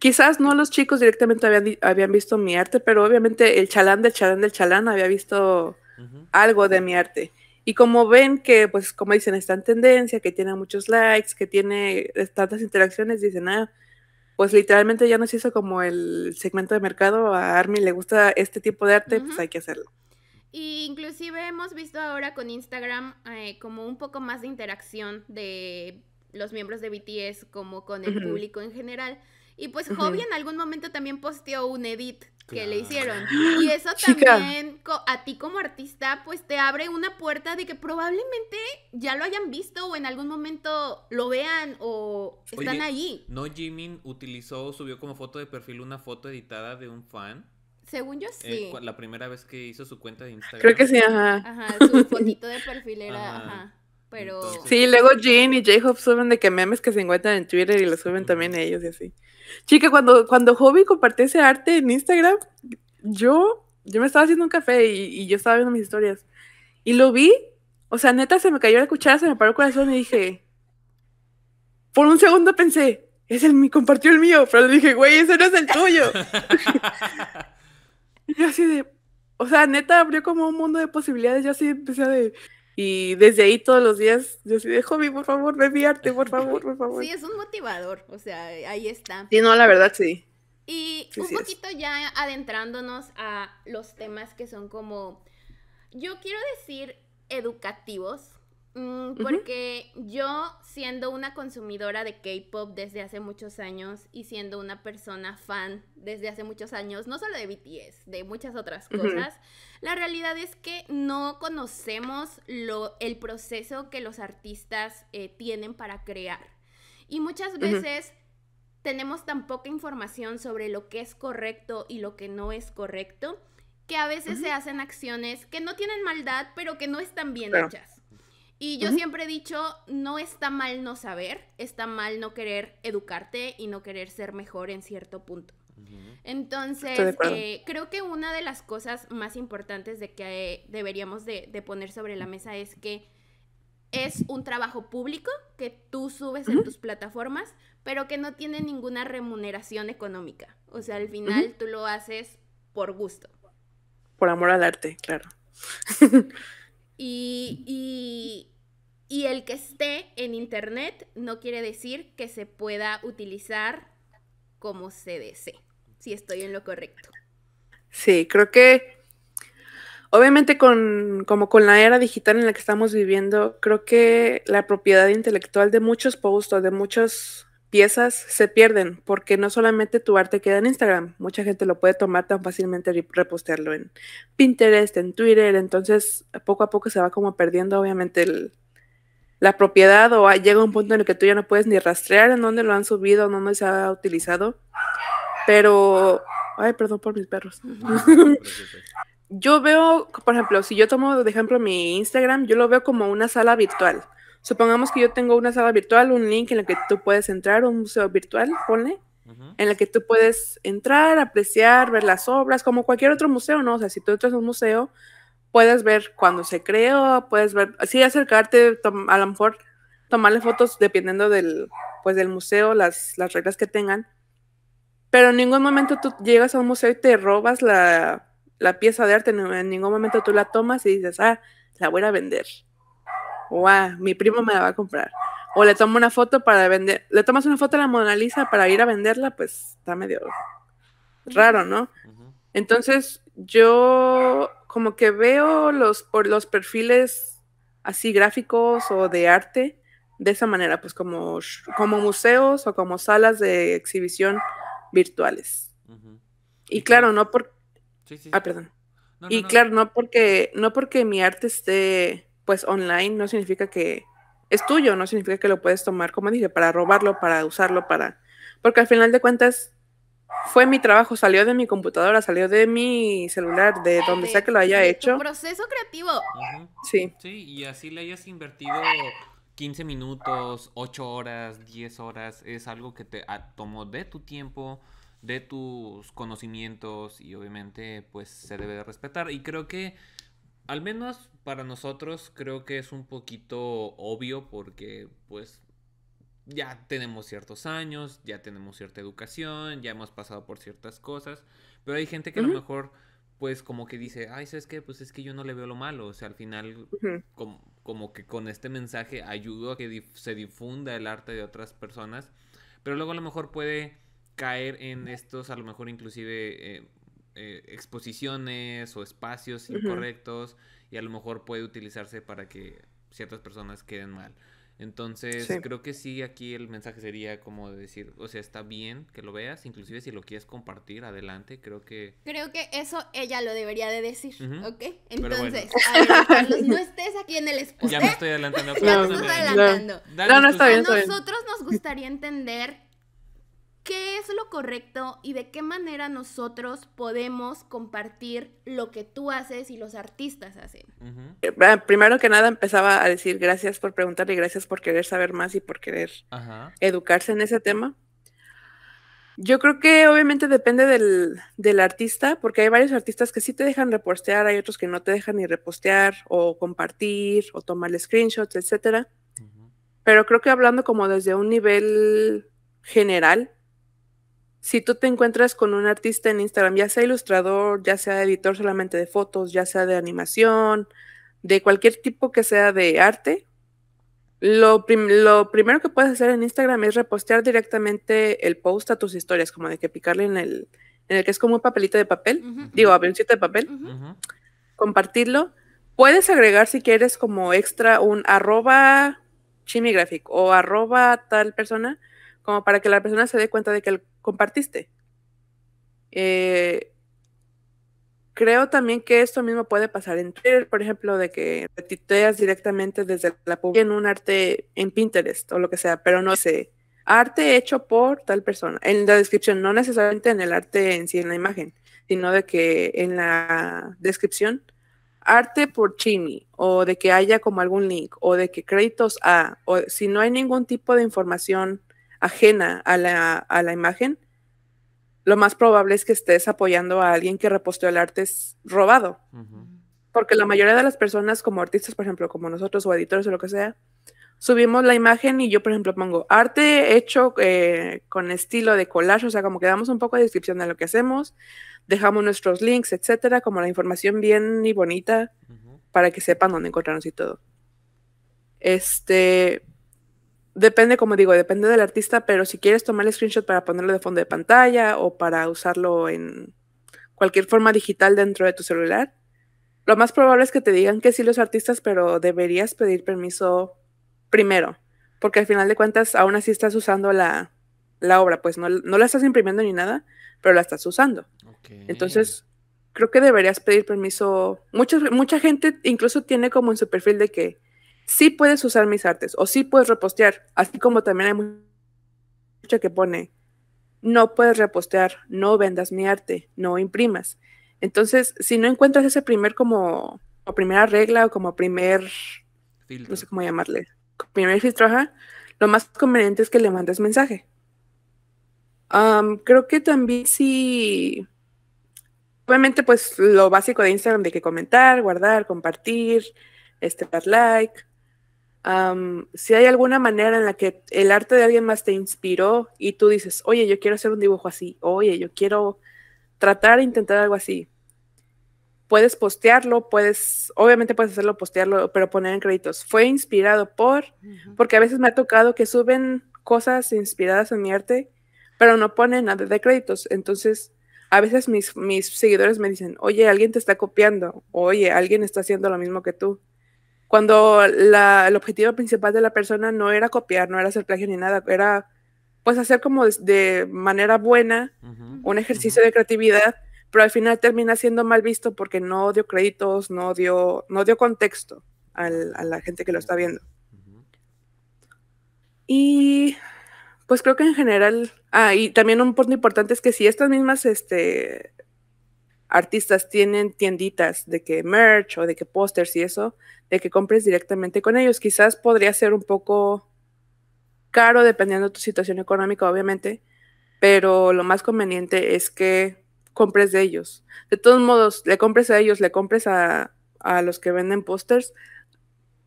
quizás no los chicos directamente habían, habían visto mi arte, pero obviamente el chalán del chalán del chalán había visto algo de mi arte. Y como ven que, pues, como dicen, está en tendencia, que tiene muchos likes, que tiene tantas interacciones, dicen, ah, pues literalmente ya nos hizo como el segmento de mercado, a Army le gusta este tipo de arte, pues hay que hacerlo. Y inclusive hemos visto ahora con Instagram eh, como un poco más de interacción de los miembros de BTS como con el público en general. Y pues Jobby en algún momento también posteó un edit que le hicieron. Y eso también a ti como artista, pues te abre una puerta de que probablemente ya lo hayan visto o en algún momento lo vean o están ahí. ¿No Jimin utilizó, subió como foto de perfil una foto editada de un fan? Según yo eh, sí. la primera vez que hizo su cuenta de Instagram. Creo que sí, ajá. Ajá, su fotito de perfil era, ajá sí, luego Jin y J-Hope suben de que memes que se encuentran en Twitter y lo suben también ellos y así. Chica, cuando, cuando Hobby compartió ese arte en Instagram, yo, yo me estaba haciendo un café y, yo estaba viendo mis historias. Y lo vi, o sea, neta, se me cayó la cuchara, se me paró el corazón y dije... Por un segundo pensé, es el mío, compartió el mío, pero le dije, güey, ese no es el tuyo. y así de, o sea, neta abrió como un mundo de posibilidades, yo así empecé a de, y desde ahí todos los días yo sí dejo mi por favor, reviarte, por favor, por favor. Sí, es un motivador, o sea, ahí está. Sí, no, la verdad sí. Y un poquito ya adentrándonos a los temas que son como, yo quiero decir educativos, Mm, porque yo, siendo una consumidora de K-pop desde hace muchos años y siendo una persona fan desde hace muchos años, no solo de BTS, de muchas otras cosas, la realidad es que no conocemos lo, el proceso que los artistas eh, tienen para crear. Y muchas veces tenemos tan poca información sobre lo que es correcto y lo que no es correcto que a veces se hacen acciones que no tienen maldad, pero que no están bien hechas. Y yo siempre he dicho, no está mal no saber, está mal no querer educarte y no querer ser mejor en cierto punto. Entonces, eh, creo que una de las cosas más importantes de que deberíamos de, poner sobre la mesa es que es un trabajo público que tú subes en tus plataformas, pero que no tiene ninguna remuneración económica. O sea, al final tú lo haces por gusto. Por amor al arte, claro. Y, el que esté en Internet no quiere decir que se pueda utilizar como CDC, si estoy en lo correcto. Sí, creo que obviamente con, como con la era digital en la que estamos viviendo, creo que la propiedad intelectual de muchos postos, de muchos piezas se pierden porque no solamente tu arte queda en Instagram, mucha gente lo puede tomar tan fácilmente y repostearlo en Pinterest, en Twitter, entonces poco a poco se va como perdiendo obviamente la propiedad o llega un punto en el que tú ya no puedes ni rastrear en dónde lo han subido, en dónde se ha utilizado, pero... Ay, perdón por mis perros. yo veo, por ejemplo, si yo tomo de ejemplo mi Instagram, yo lo veo como una sala virtual Supongamos que yo tengo una sala virtual, un link en el que tú puedes entrar, un museo virtual, ponle, en el que tú puedes entrar, apreciar, ver las obras, como cualquier otro museo, ¿no? O sea, si tú entras a un museo, puedes ver cuando se creó, puedes ver, así acercarte, a lo mejor tomarle fotos dependiendo del, pues, del museo, las, reglas que tengan. Pero en ningún momento tú llegas a un museo y te robas la, la pieza de arte, en ningún momento tú la tomas y dices, ah, la voy a vender o mi primo me la va a comprar. O le tomo una foto para vender, le tomas una foto a la Mona Lisa para ir a venderla, pues está medio raro, ¿no? Entonces yo como que veo los, por los perfiles así gráficos o de arte de esa manera, pues como, como museos o como salas de exhibición virtuales. y, claro, no por... Ah, perdón. y claro, no porque, no porque mi arte esté pues online no significa que es tuyo, no significa que lo puedes tomar, como dije, para robarlo, para usarlo, para... Porque al final de cuentas fue mi trabajo, salió de mi computadora, salió de mi celular, de donde sea que lo haya hecho. Proceso creativo. Sí. Sí, y así le hayas invertido 15 minutos, 8 horas, 10 horas, es algo que te ah, tomó de tu tiempo, de tus conocimientos y obviamente pues se debe de respetar. Y creo que al menos para nosotros creo que es un poquito obvio porque pues ya tenemos ciertos años, ya tenemos cierta educación, ya hemos pasado por ciertas cosas, pero hay gente que a lo mejor pues como que dice, ay, ¿sabes qué? Pues es que yo no le veo lo malo, o sea, al final como, que con este mensaje ayudo a que se difunda el arte de otras personas, pero luego a lo mejor puede caer en estos, a lo mejor inclusive eh, eh, exposiciones o espacios incorrectos y a lo mejor puede utilizarse para que ciertas personas queden mal. Entonces, creo que sí, aquí el mensaje sería como decir, o sea, está bien que lo veas, inclusive si lo quieres compartir, adelante, creo que... Creo que eso ella lo debería de decir, ¿ok? Entonces, no estés aquí en el Ya me ¿eh? estoy adelantando. Pero no, adelantando. No, está bien, Nosotros nos gustaría entender qué es lo correcto y de qué manera nosotros podemos compartir lo que tú haces y los artistas hacen. Eh, primero que nada empezaba a decir gracias por preguntar y gracias por querer saber más y por querer educarse en ese tema. Yo creo que obviamente depende del, artista, porque hay varios artistas que sí te dejan repostear, hay otros que no te dejan ni repostear o compartir o tomar screenshots, etc. Pero creo que hablando como desde un nivel general, si tú te encuentras con un artista en Instagram, ya sea ilustrador, ya sea editor solamente de fotos, ya sea de animación, de cualquier tipo que sea de arte, lo, primero que puedes hacer en Instagram es repostear directamente el post a tus historias, como de que picarle en el, en el que es como un papelito de papel, digo, digo, avioncito de papel, compartirlo. Puedes agregar si quieres como extra un arroba chimigraphic o arroba tal persona, como para que la persona se dé cuenta de que el compartiste. Eh, creo también que esto mismo puede pasar en Twitter, por ejemplo, de que retiteas directamente desde la publicación en un arte en Pinterest o lo que sea, pero no sé, arte hecho por tal persona. En la descripción, no necesariamente en el arte en sí, en la imagen, sino de que en la descripción, arte por Chimi, o de que haya como algún link, o de que créditos a, o si no hay ningún tipo de información ajena a la, imagen, lo más probable es que estés apoyando a alguien que reposteó el arte robado. Porque la mayoría de las personas, como artistas, por ejemplo, como nosotros o editores o lo que sea, subimos la imagen y yo, por ejemplo, pongo arte hecho eh, con estilo de collage, o sea, como que damos un poco de descripción de lo que hacemos, dejamos nuestros links, etcétera, como la información bien y bonita para que sepan dónde encontrarnos y todo. Este, Depende, como digo, depende del artista, pero si quieres tomar el screenshot para ponerlo de fondo de pantalla o para usarlo en cualquier forma digital dentro de tu celular, lo más probable es que te digan que sí los artistas, pero deberías pedir permiso primero, porque al final de cuentas aún así estás usando la, obra, pues no, la estás imprimiendo ni nada, pero la estás usando. Entonces, creo que deberías pedir permiso. Mucha, mucha gente incluso tiene como en su perfil de que sí puedes usar mis artes o sí puedes repostear, así como también hay mucha que pone, no puedes repostear, no vendas mi arte, no imprimas. Entonces, si no encuentras ese primer como, o primera regla o como primer, filtro. no sé cómo llamarle, primer filtro, lo más conveniente es que le mandes mensaje. creo que también sí, obviamente pues lo básico de Instagram de que comentar, guardar, compartir, este, dar like, si hay alguna manera en la que el arte de alguien más te inspiró y tú dices, oye, yo quiero hacer un dibujo así, oye, yo quiero tratar intentar algo así, puedes postearlo, puedes, obviamente puedes hacerlo, postearlo, pero poner en créditos. Fue inspirado por, porque a veces me ha tocado que suben cosas inspiradas en mi arte, pero no ponen nada de créditos. Entonces, a veces mis, mis seguidores me dicen, oye, alguien te está copiando, oye, alguien está haciendo lo mismo que tú cuando el objetivo principal de la persona no era copiar, no era hacer plagio ni nada, era pues hacer como de, manera buena un ejercicio de creatividad, pero al final termina siendo mal visto porque no dio créditos, no dio, no dio contexto a la gente que lo está viendo. Y pues creo que en general, ah, y también un punto importante es que si estas mismas este, artistas tienen tienditas de que merch o de que pósters y eso, de que compres directamente con ellos. Quizás podría ser un poco caro dependiendo de tu situación económica, obviamente, pero lo más conveniente es que compres de ellos. De todos modos, le compres a ellos, le compres a, los que venden pósters,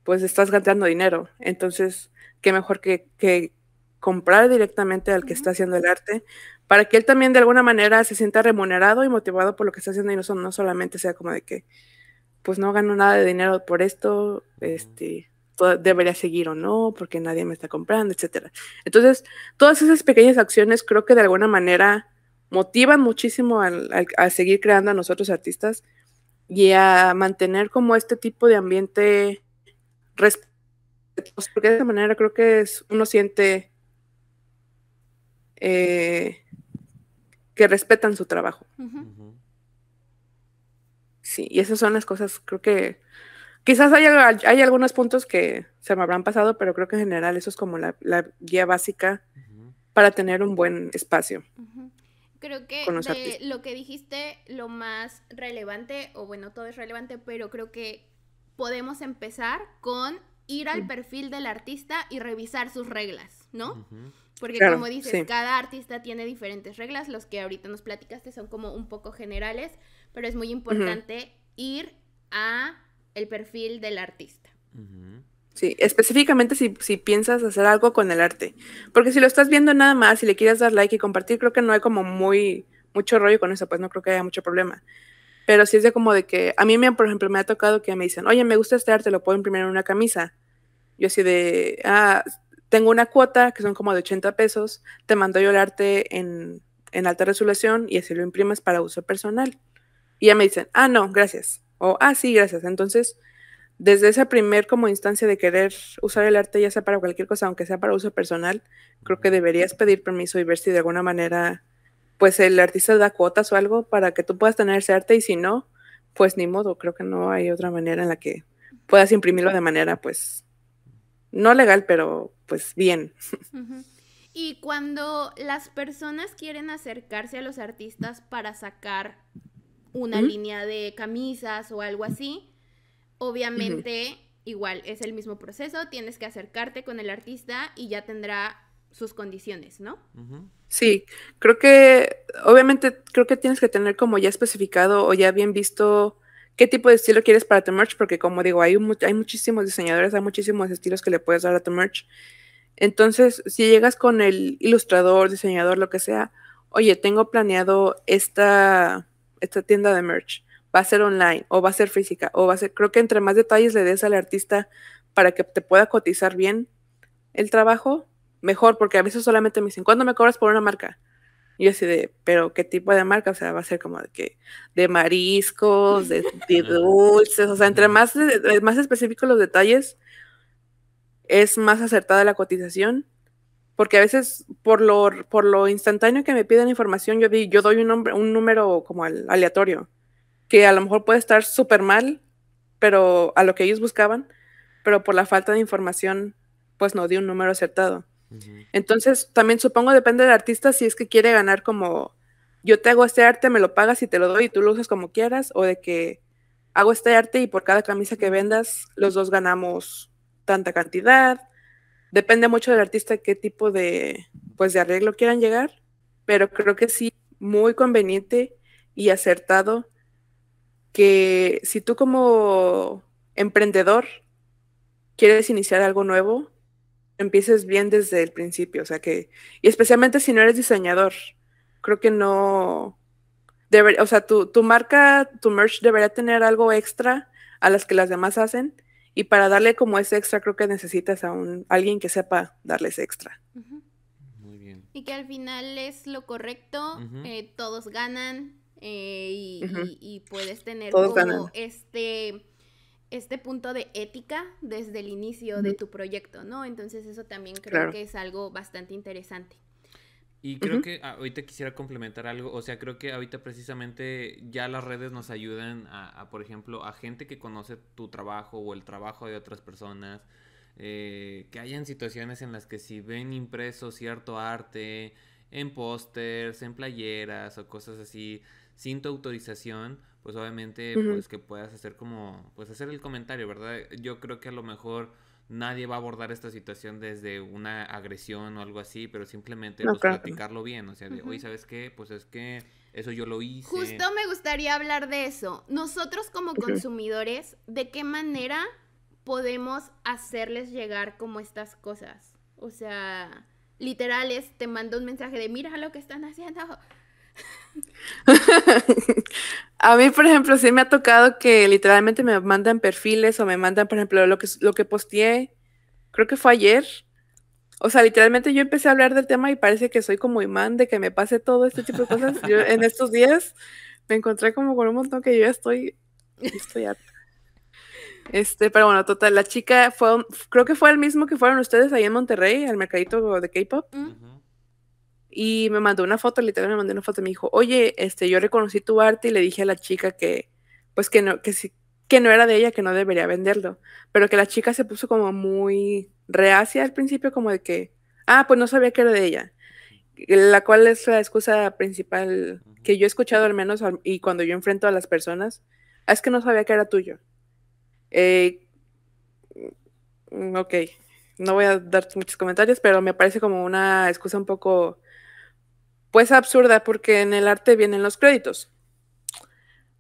pues estás ganando dinero. Entonces, qué mejor que, que comprar directamente al que está haciendo el arte, para que él también de alguna manera se sienta remunerado y motivado por lo que está haciendo y no, no solamente sea como de que, pues no gano nada de dinero por esto, este, debería seguir o no, porque nadie me está comprando, etc. Entonces, todas esas pequeñas acciones creo que de alguna manera motivan muchísimo al, a seguir creando a nosotros artistas y a mantener como este tipo de ambiente respetuoso, porque de esa manera creo que es, uno siente... Eh, que respetan su trabajo. Sí, y esas son las cosas, creo que quizás hay, algunos puntos que se me habrán pasado, pero creo que en general eso es como la, guía básica para tener un buen espacio. Creo que lo que dijiste, lo más relevante, o bueno, todo es relevante, pero creo que podemos empezar con ir al perfil del artista y revisar sus reglas, ¿no? Porque como dices, cada artista tiene diferentes reglas, los que ahorita nos platicaste son como un poco generales, pero es muy importante ir a el perfil del artista. Sí, específicamente si, piensas hacer algo con el arte. Porque si lo estás viendo nada más y si le quieres dar like y compartir, creo que no hay como muy mucho rollo con eso, pues no creo que haya mucho problema. Pero si es de como de que, a mí, me, por ejemplo, me ha tocado que me dicen, oye, me gusta este arte, lo puedo imprimir en una camisa. Yo así de, ah, tengo una cuota que son como de 80 pesos, te mando yo el arte en, en alta resolución y así lo imprimes para uso personal. Y ya me dicen, ah, no, gracias. O, ah, sí, gracias. Entonces, desde esa primer como instancia de querer usar el arte, ya sea para cualquier cosa, aunque sea para uso personal, creo que deberías pedir permiso y ver si de alguna manera, pues el artista da cuotas o algo para que tú puedas tener ese arte y si no, pues ni modo, creo que no hay otra manera en la que puedas imprimirlo de manera, pues, no legal, pero pues bien. Y cuando las personas quieren acercarse a los artistas para sacar una línea de camisas o algo así, obviamente igual es el mismo proceso, tienes que acercarte con el artista y ya tendrá sus condiciones, ¿no? Sí, creo que obviamente creo que tienes que tener como ya especificado o ya bien visto qué tipo de estilo quieres para tu merch, porque como digo, hay, hay muchísimos diseñadores, hay muchísimos estilos que le puedes dar a tu merch. Entonces, si llegas con el ilustrador, diseñador, lo que sea, oye, tengo planeado esta, esta tienda de merch, va a ser online o va a ser física, o va a ser, creo que entre más detalles le des al artista para que te pueda cotizar bien el trabajo, mejor, porque a veces solamente me dicen, ¿cuándo me cobras por una marca? Y así de, pero ¿qué tipo de marca? O sea, va a ser como de que de mariscos, de, dulces, o sea, entre más, más específicos los detalles, es más acertada la cotización. Porque a veces, por lo, por lo instantáneo que me piden información, yo, di, yo doy un, nombre, un número como aleatorio, que a lo mejor puede estar súper mal, pero a lo que ellos buscaban, pero por la falta de información, pues no di un número acertado. Entonces, también supongo depende del artista si es que quiere ganar como, yo te hago este arte, me lo pagas y te lo doy y tú lo usas como quieras, o de que hago este arte y por cada camisa que vendas, los dos ganamos tanta cantidad. Depende mucho del artista qué tipo de, pues, de arreglo quieran llegar, pero creo que sí, muy conveniente y acertado que si tú como emprendedor quieres iniciar algo nuevo, empieces bien desde el principio, o sea que, y especialmente si no eres diseñador, creo que no, debería, o sea, tu, tu, marca, tu merch debería tener algo extra a las que las demás hacen, y para darle como ese extra creo que necesitas a un, alguien que sepa darles extra. Muy bien. Y que al final es lo correcto, eh, todos ganan eh, y, puedes tener como este este punto de ética desde el inicio de tu proyecto, ¿no? Entonces eso también creo que es algo bastante interesante. Y creo que ah, ahorita quisiera complementar algo, o sea, creo que ahorita precisamente ya las redes nos ayudan a, por ejemplo, a gente que conoce tu trabajo o el trabajo de otras personas, eh, que hayan situaciones en las que si ven impreso cierto arte en pósters, en playeras o cosas así, sin tu autorización, pues obviamente pues que puedas hacer como pues hacer el comentario, ¿verdad? Yo creo que a lo mejor nadie va a abordar esta situación desde una agresión o algo así, pero simplemente pues, platicarlo bien, o sea, de, ¿sabes qué? Pues es que eso yo lo hice." Justo me gustaría hablar de eso. Nosotros como consumidores, ¿de qué manera podemos hacerles llegar como estas cosas? O sea, literal es te mando un mensaje de, "Mira lo que están haciendo." A mí, por ejemplo, sí me ha tocado que literalmente me mandan perfiles o me mandan, por ejemplo, lo que, lo que posteé, creo que fue ayer. O sea, literalmente yo empecé a hablar del tema y parece que soy como imán de que me pase todo este tipo de cosas. Yo en estos días me encontré como con un montón que yo ya estoy, estoy harta. Este, pero bueno, total, la chica fue, creo que fue el mismo que fueron ustedes ahí en Monterrey, al mercadito de K-pop. Y me mandó una foto, literalmente me mandó una foto y me dijo, oye, este, yo reconocí tu arte y le dije a la chica que, pues que no, que si, que no era de ella, que no debería venderlo. Pero que la chica se puso como muy reacia al principio, como de que, ah, pues no sabía que era de ella. La cual es la excusa principal que yo he escuchado al menos y cuando yo enfrento a las personas, es que no sabía que era tuyo. Eh, mm, ok, no voy a dar muchos comentarios, pero me parece como una excusa un poco pues absurda porque en el arte vienen los créditos.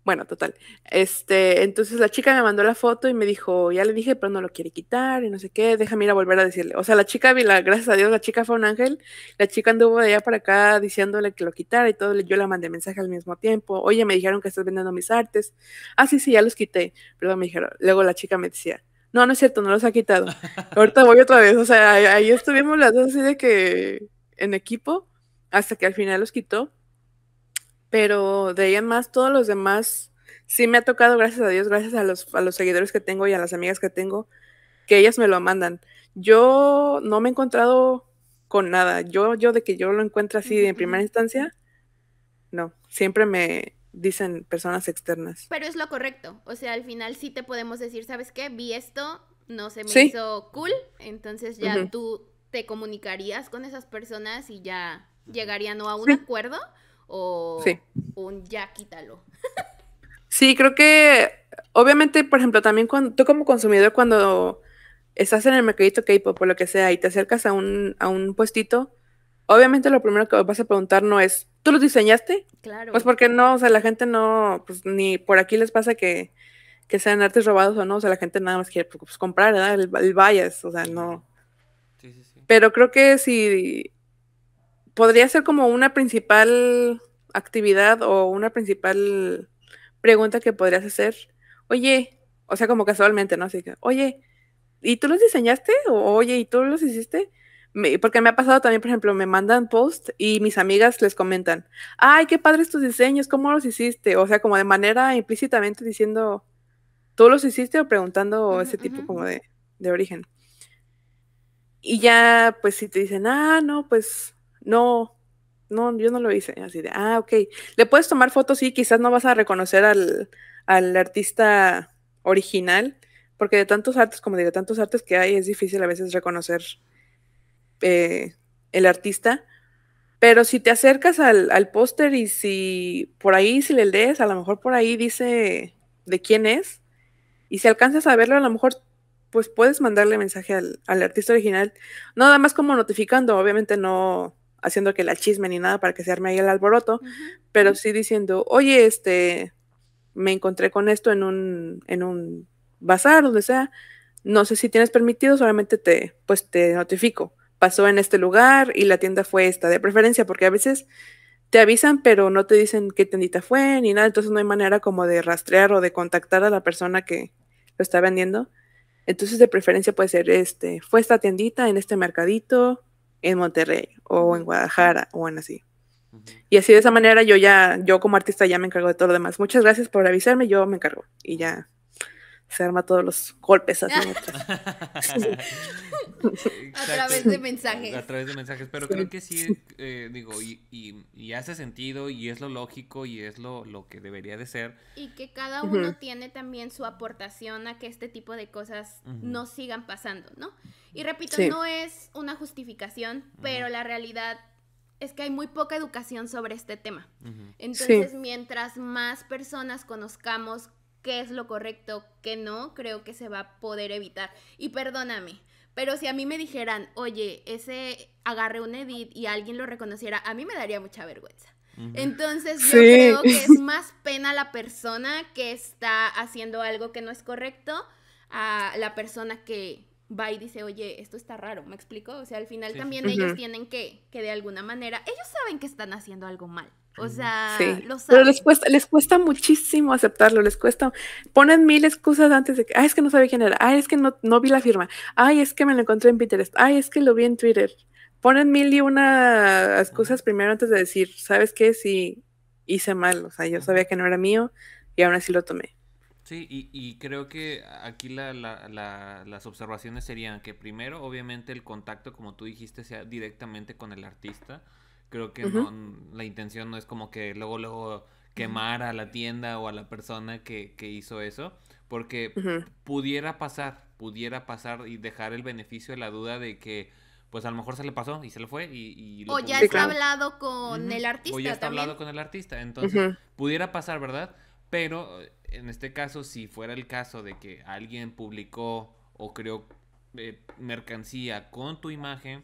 Bueno, total. Este, entonces la chica me mandó la foto y me dijo, ya le dije, pero no lo quiere quitar y no sé qué, déjame ir a volver a decirle. O sea, la chica, gracias a Dios, la chica fue un ángel. La chica anduvo de allá para acá diciéndole que lo quitara y todo. Yo le mandé mensaje al mismo tiempo. Oye, me dijeron que estás vendiendo mis artes. Ah, sí, sí, ya los quité. Pero me dijeron, luego la chica me decía, no, no es cierto, no los ha quitado. Ahorita voy otra vez. O sea, ahí estuvimos las dos así de que en equipo hasta que al final los quitó. Pero de ahí en más, todos los demás, sí me ha tocado, gracias a Dios, gracias a los, a los seguidores que tengo y a las amigas que tengo, que ellas me lo mandan. Yo no me he encontrado con nada. Yo, yo de que yo lo encuentro así en primera instancia, no. Siempre me dicen personas externas. Pero es lo correcto. O sea, al final sí te podemos decir, ¿sabes qué? Vi esto, no se me hizo cool. Entonces ya tú te comunicarías con esas personas y ya ¿Llegarían o a un acuerdo o un ya quítalo? sí, creo que obviamente, por ejemplo, también cuando, tú como consumidor cuando estás en el mercadito K-pop o lo que sea y te acercas a un, a un puestito, obviamente lo primero que vas a preguntar no es, ¿tú los diseñaste? Claro. Pues porque no, o sea, la gente no, pues ni por aquí les pasa que, sean artes robados o no, o sea, la gente nada más quiere pues, comprar, ¿verdad? El, el bias, o sea, no. Sí, sí, sí. Pero creo que si podría ser como una principal actividad o una principal pregunta que podrías hacer. Oye, o sea, como casualmente, ¿no? Así que, oye, ¿y tú los diseñaste? oye, ¿y tú los hiciste? porque me ha pasado también, por ejemplo, me mandan post y mis amigas les comentan, ay, qué padres tus diseños, ¿cómo los hiciste? O sea, como de manera implícitamente diciendo, ¿tú los hiciste? O preguntando ese tipo como de, de origen. Y ya, pues si te dicen, ah, no, pues no, no, yo no lo hice. Así de, ah, ok. Le puedes tomar fotos, y quizás no vas a reconocer al, artista original, porque de tantos artes, como de tantos artes que hay, es difícil a veces reconocer eh, el artista. Pero si te acercas al, póster y si por ahí, si le lees, a lo mejor por ahí dice de quién es, y si alcanzas a verlo, a lo mejor pues puedes mandarle mensaje al, al artista original, nada más como notificando, obviamente no, haciendo que la chisme ni nada para que se arme ahí el alboroto, pero sí diciendo, oye, este, me encontré con esto en un, en un bazar, donde sea, no sé si tienes permitido, solamente te, pues te notifico, pasó en este lugar y la tienda fue esta, de preferencia, porque a veces te avisan, pero no te dicen qué tiendita fue ni nada, entonces no hay manera como de rastrear o de contactar a la persona que lo está vendiendo. Entonces, de preferencia puede ser este, fue esta tiendita en este mercadito, en Monterrey o en Guadalajara o en así. Y así de esa manera yo ya, yo como artista ya me encargo de todo lo demás. Muchas gracias por avisarme, yo me encargo. Y ya se arma todos los golpes a través de mensajes. A través de mensajes, pero creo que sí, eh, digo, y, hace sentido y es lo lógico y es lo, lo que debería de ser. Y que cada uno tiene también su aportación a que este tipo de cosas no sigan pasando, ¿no? Y repito, no es una justificación, pero la realidad es que hay muy poca educación sobre este tema. Entonces, mientras más personas conozcamos qué es lo correcto, qué no, creo que se va a poder evitar. Y perdóname, pero si a mí me dijeran, oye, ese agarre un edit y alguien lo reconociera, a mí me daría mucha vergüenza. Entonces yo creo que es más pena la persona que está haciendo algo que no es correcto a la persona que va y dice, oye, esto está raro, ¿me explico? O sea, al final también ellos tienen que, que de alguna manera, ellos saben que están haciendo algo mal. O sea, Pero les cuesta, les cuesta muchísimo aceptarlo, les cuesta. Ponen mil excusas antes de que, ay, es que no sabía quién era, ay, es que no, no vi la firma, ay, es que me lo encontré en Pinterest, ay, es que lo vi en Twitter. Ponen mil y una excusas primero antes de decir, ¿sabes qué? sí, hice mal, o sea, yo sabía que no era mío y aún así lo tomé. Sí, y, creo que aquí las observaciones serían que primero, obviamente, el contacto, como tú dijiste, sea directamente con el artista Creo que la intención no es como que luego, luego quemar a la tienda o a la persona que, hizo eso, porque pudiera pasar, pudiera pasar y dejar el beneficio de la duda de que pues a lo mejor se le pasó y se le fue y... o ya está hablado con el artista. O ya está hablado con el artista, entonces pudiera pasar, ¿verdad? Pero eh, en este caso, si fuera el caso de que alguien publicó o creó eh, mercancía con tu imagen,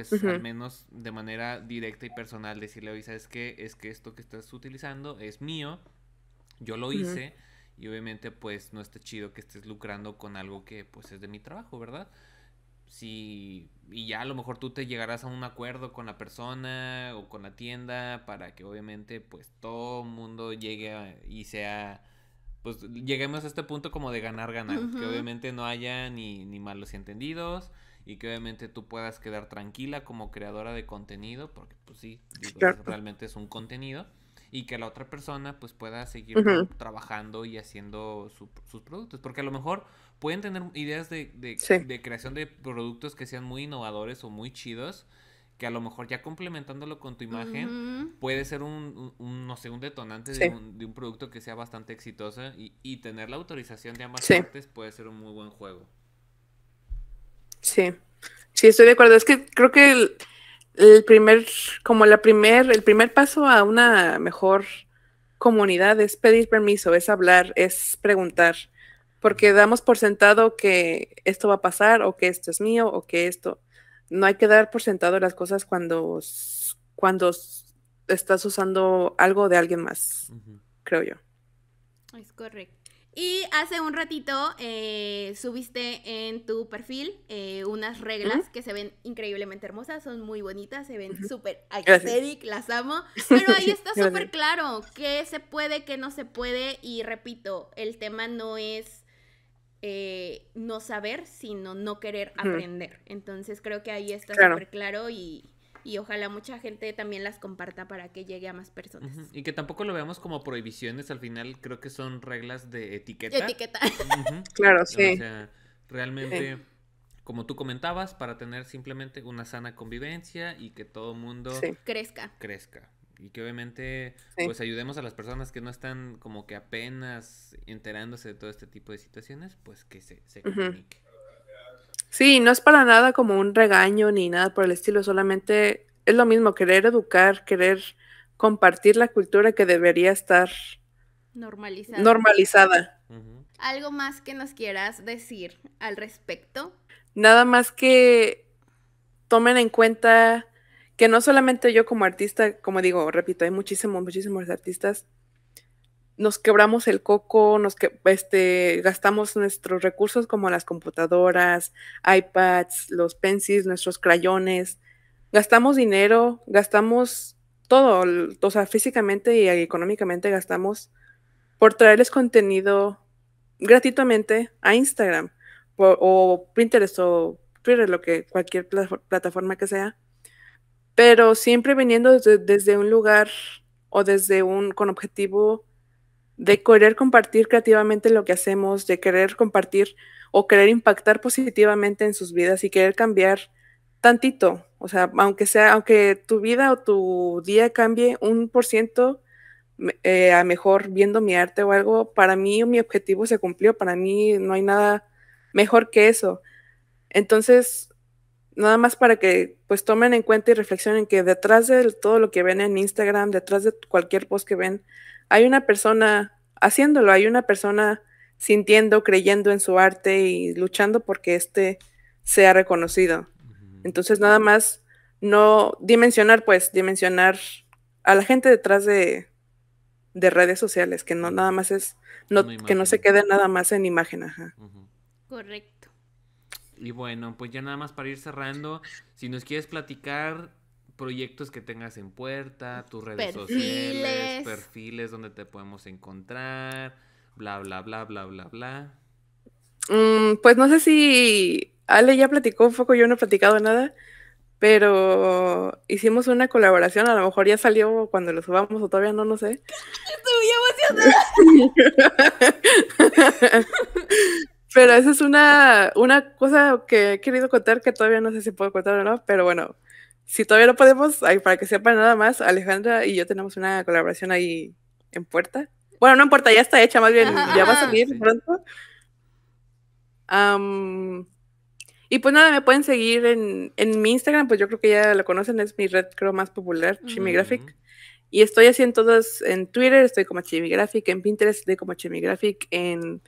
pues al menos de manera directa y personal decirle, oye, ¿sabes qué? Es que esto que estás utilizando es mío, yo lo hice y obviamente pues no está chido que estés lucrando con algo que pues es de mi trabajo, ¿verdad? Si, y ya a lo mejor tú te llegarás a un acuerdo con la persona o con la tienda para que obviamente pues todo mundo llegue y sea pues lleguemos a este punto como de ganar ganar, que obviamente no haya ni, ni malos entendidos, y que obviamente tú puedas quedar tranquila como creadora de contenido, porque pues sí, realmente es un contenido, y que la otra persona pues pueda seguir trabajando y haciendo sus productos, porque a lo mejor pueden tener ideas de, creación de productos que sean muy innovadores o muy chidos, que a lo mejor ya complementándolo con tu imagen puede ser un, no sé, un detonante de, un, producto que sea bastante exitoso y, tener la autorización de ambas partes puede ser un muy buen juego. Sí, sí, estoy de acuerdo. Es que creo que el, primer, como la primer, el primer paso a una mejor comunidad es pedir permiso, es hablar, es preguntar, porque damos por sentado que esto va a pasar o que esto es mío o que esto. No hay que dar por sentado las cosas cuando, cuando estás usando algo de alguien más, creo yo. Es correcto. Y hace un ratito eh, subiste en tu perfil eh, unas reglas que se ven increíblemente hermosas, son muy bonitas, se ven súper aesthetic, las amo. Pero ahí está súper claro qué se puede, qué no se puede. Y repito, el tema no es eh, no saber, sino no querer aprender. Entonces creo que ahí está súper claro y, y ojalá mucha gente también las comparta para que llegue a más personas. Y que tampoco lo veamos como prohibiciones, al final creo que son reglas de etiqueta. Etiqueta. claro, sí. O sea, realmente, como tú comentabas, para tener simplemente una sana convivencia y que todo mundo crezca. Crezca y que obviamente pues ayudemos a las personas que no están como que apenas enterándose de todo este tipo de situaciones, pues que se, se comunique. Sí, no es para nada como un regaño ni nada por el estilo, solamente es lo mismo, querer educar, querer compartir la cultura que debería estar normalizada. ¿Algo más que nos quieras decir al respecto? Nada más que tomen en cuenta que no solamente yo como artista, como digo, repito, hay muchísimos, muchísimos artistas nos quebramos el coco, nos que, este, gastamos nuestros recursos como las computadoras, iPads, los pencils, nuestros crayones, gastamos dinero, gastamos todo, o sea, físicamente y económicamente gastamos por traerles contenido gratuitamente a Instagram o Pinterest o Twitter, lo que cualquier plataforma que sea, pero siempre viniendo desde, desde un lugar o desde un con objetivo de querer compartir creativamente lo que hacemos, de querer compartir o querer impactar positivamente en sus vidas y querer cambiar tantito. O sea, aunque sea, aunque tu vida o tu día cambie un por ciento eh, a mejor viendo mi arte o algo, para mí mi objetivo se cumplió. Para mí no hay nada mejor que eso. Entonces, nada más para que pues tomen en cuenta y reflexionen que detrás de todo lo que ven en Instagram, detrás de cualquier post que ven, hay una persona haciéndolo, hay una persona sintiendo, creyendo en su arte y luchando porque éste sea reconocido. Entonces nada más no dimensionar, pues, dimensionar a la gente detrás de, redes sociales, que no nada más es, que no se quede nada más en imagen, ajá. Correcto. Y bueno, pues ya nada más para ir cerrando, si nos quieres platicar proyectos que tengas en puerta, tus redes sociales, perfiles donde te podemos encontrar, bla, bla, bla, bla, bla, bla. Mm, pues no sé si Ale ya platicó un poco, yo no he platicado nada, pero hicimos una colaboración, a lo mejor ya salió cuando lo subamos o todavía no, no sé. pero eso es una, una cosa que he querido contar que todavía no sé si puedo contar o no, pero bueno, si todavía no podemos, para que sepan nada más, Alejandra y yo tenemos una colaboración ahí en puerta. Bueno, no en puerta, ya está hecha, más bien ya va a salir pronto. y pues nada, me pueden seguir en, mi Instagram, pues yo creo que ya lo conocen, es mi red creo más popular, Chimigraphic. Y estoy haciendo en todas, en Twitter estoy como Chimigraphic, en Pinterest estoy como Chimigraphic, en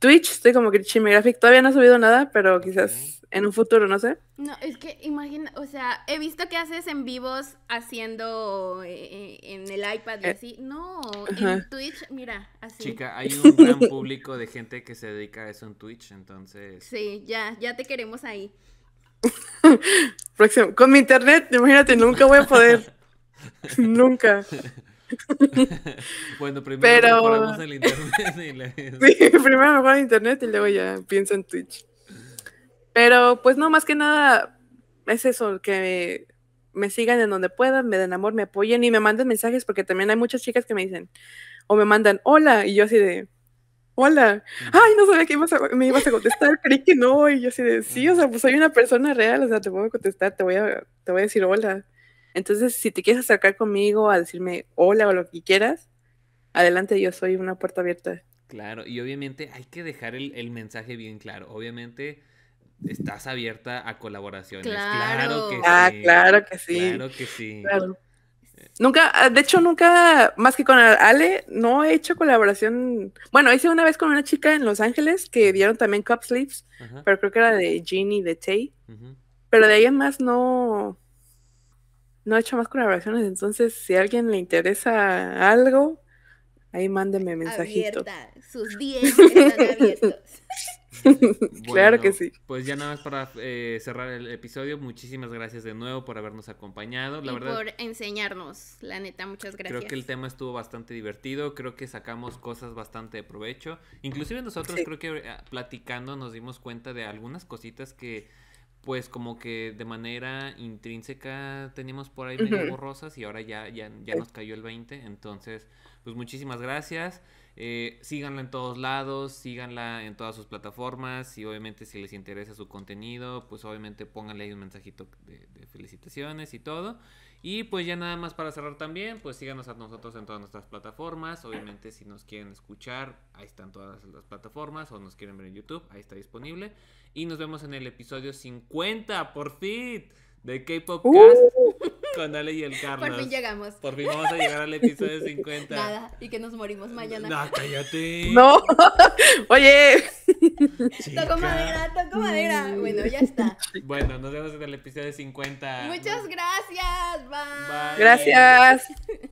Twitch, estoy como que Chime Graphic. Todavía no he subido nada, pero quizás en un futuro, no sé. No, es que imagina, o sea, he visto que haces en vivos haciendo eh, eh, en el iPad y eh, así. No, en Twitch, mira, así. Chica, hay un gran público de gente que se dedica a eso en Twitch, entonces. Sí, ya, ya te queremos ahí. Próximo. Con mi internet, imagínate, nunca voy a poder. nunca. bueno, primero Pero... internet y Sí, primero mejor internet y luego ya pienso en Twitch. Pero pues no, más que nada es eso, que me, sigan en donde puedan, me den amor, me apoyen y me manden mensajes porque también hay muchas chicas que me dicen o me mandan hola y yo así de hola, ay, no sabía que a, me ibas a contestar, creí que no, y yo así de, sí, o sea, pues soy una persona real, o sea, te puedo contestar, te voy a, te voy a decir hola, entonces, si te quieres acercar conmigo a decirme hola o lo que quieras, adelante, yo soy una puerta abierta. Claro, y obviamente hay que dejar el, mensaje bien claro. Obviamente estás abierta a colaboraciones. Claro, que ah, Claro que sí. Claro que sí. Nunca, ah, de hecho, nunca, más que con Ale, no he hecho colaboración. Bueno, hice una vez con una chica en Los Ángeles que dieron también Cup Sleeves, pero creo que era de Jean y de Tay. Pero de ahí en más no, no he hecho más colaboraciones, entonces si a alguien le interesa algo, ahí mándeme mensajito. Sus 10 abiertos. claro que sí. Pues ya nada más para eh, cerrar el episodio, muchísimas gracias de nuevo por habernos acompañado. La y verdad, por enseñarnos, la neta, muchas gracias. Creo que el tema estuvo bastante divertido, creo que sacamos cosas bastante de provecho. Inclusive nosotros creo que eh, platicando nos dimos cuenta de algunas cositas que pues como que de manera intrínseca tenemos por ahí medio borrosas y ahora ya, ya, ya nos cayó el 20. Entonces, pues muchísimas gracias. Eh, síganla en todos lados, síganla en todas sus plataformas y obviamente si les interesa su contenido, pues obviamente pónganle ahí un mensajito de, de felicitaciones y todo. Y pues ya nada más para cerrar también, pues síganos a nosotros en todas nuestras plataformas. Obviamente si nos quieren escuchar, ahí están todas las plataformas o nos quieren ver en YouTube, ahí está disponible. Y nos vemos en el episodio 50, por fin, de K-Pop uh. con Ale y el Carlos. Por fin llegamos. Por fin vamos a llegar al episodio 50. Nada, y que nos morimos mañana. No, cállate. No. Oye. Toco madera, toco madera. Bueno, ya está. Bueno, nos vemos en el episodio 50. Muchas gracias. Bye. Gracias.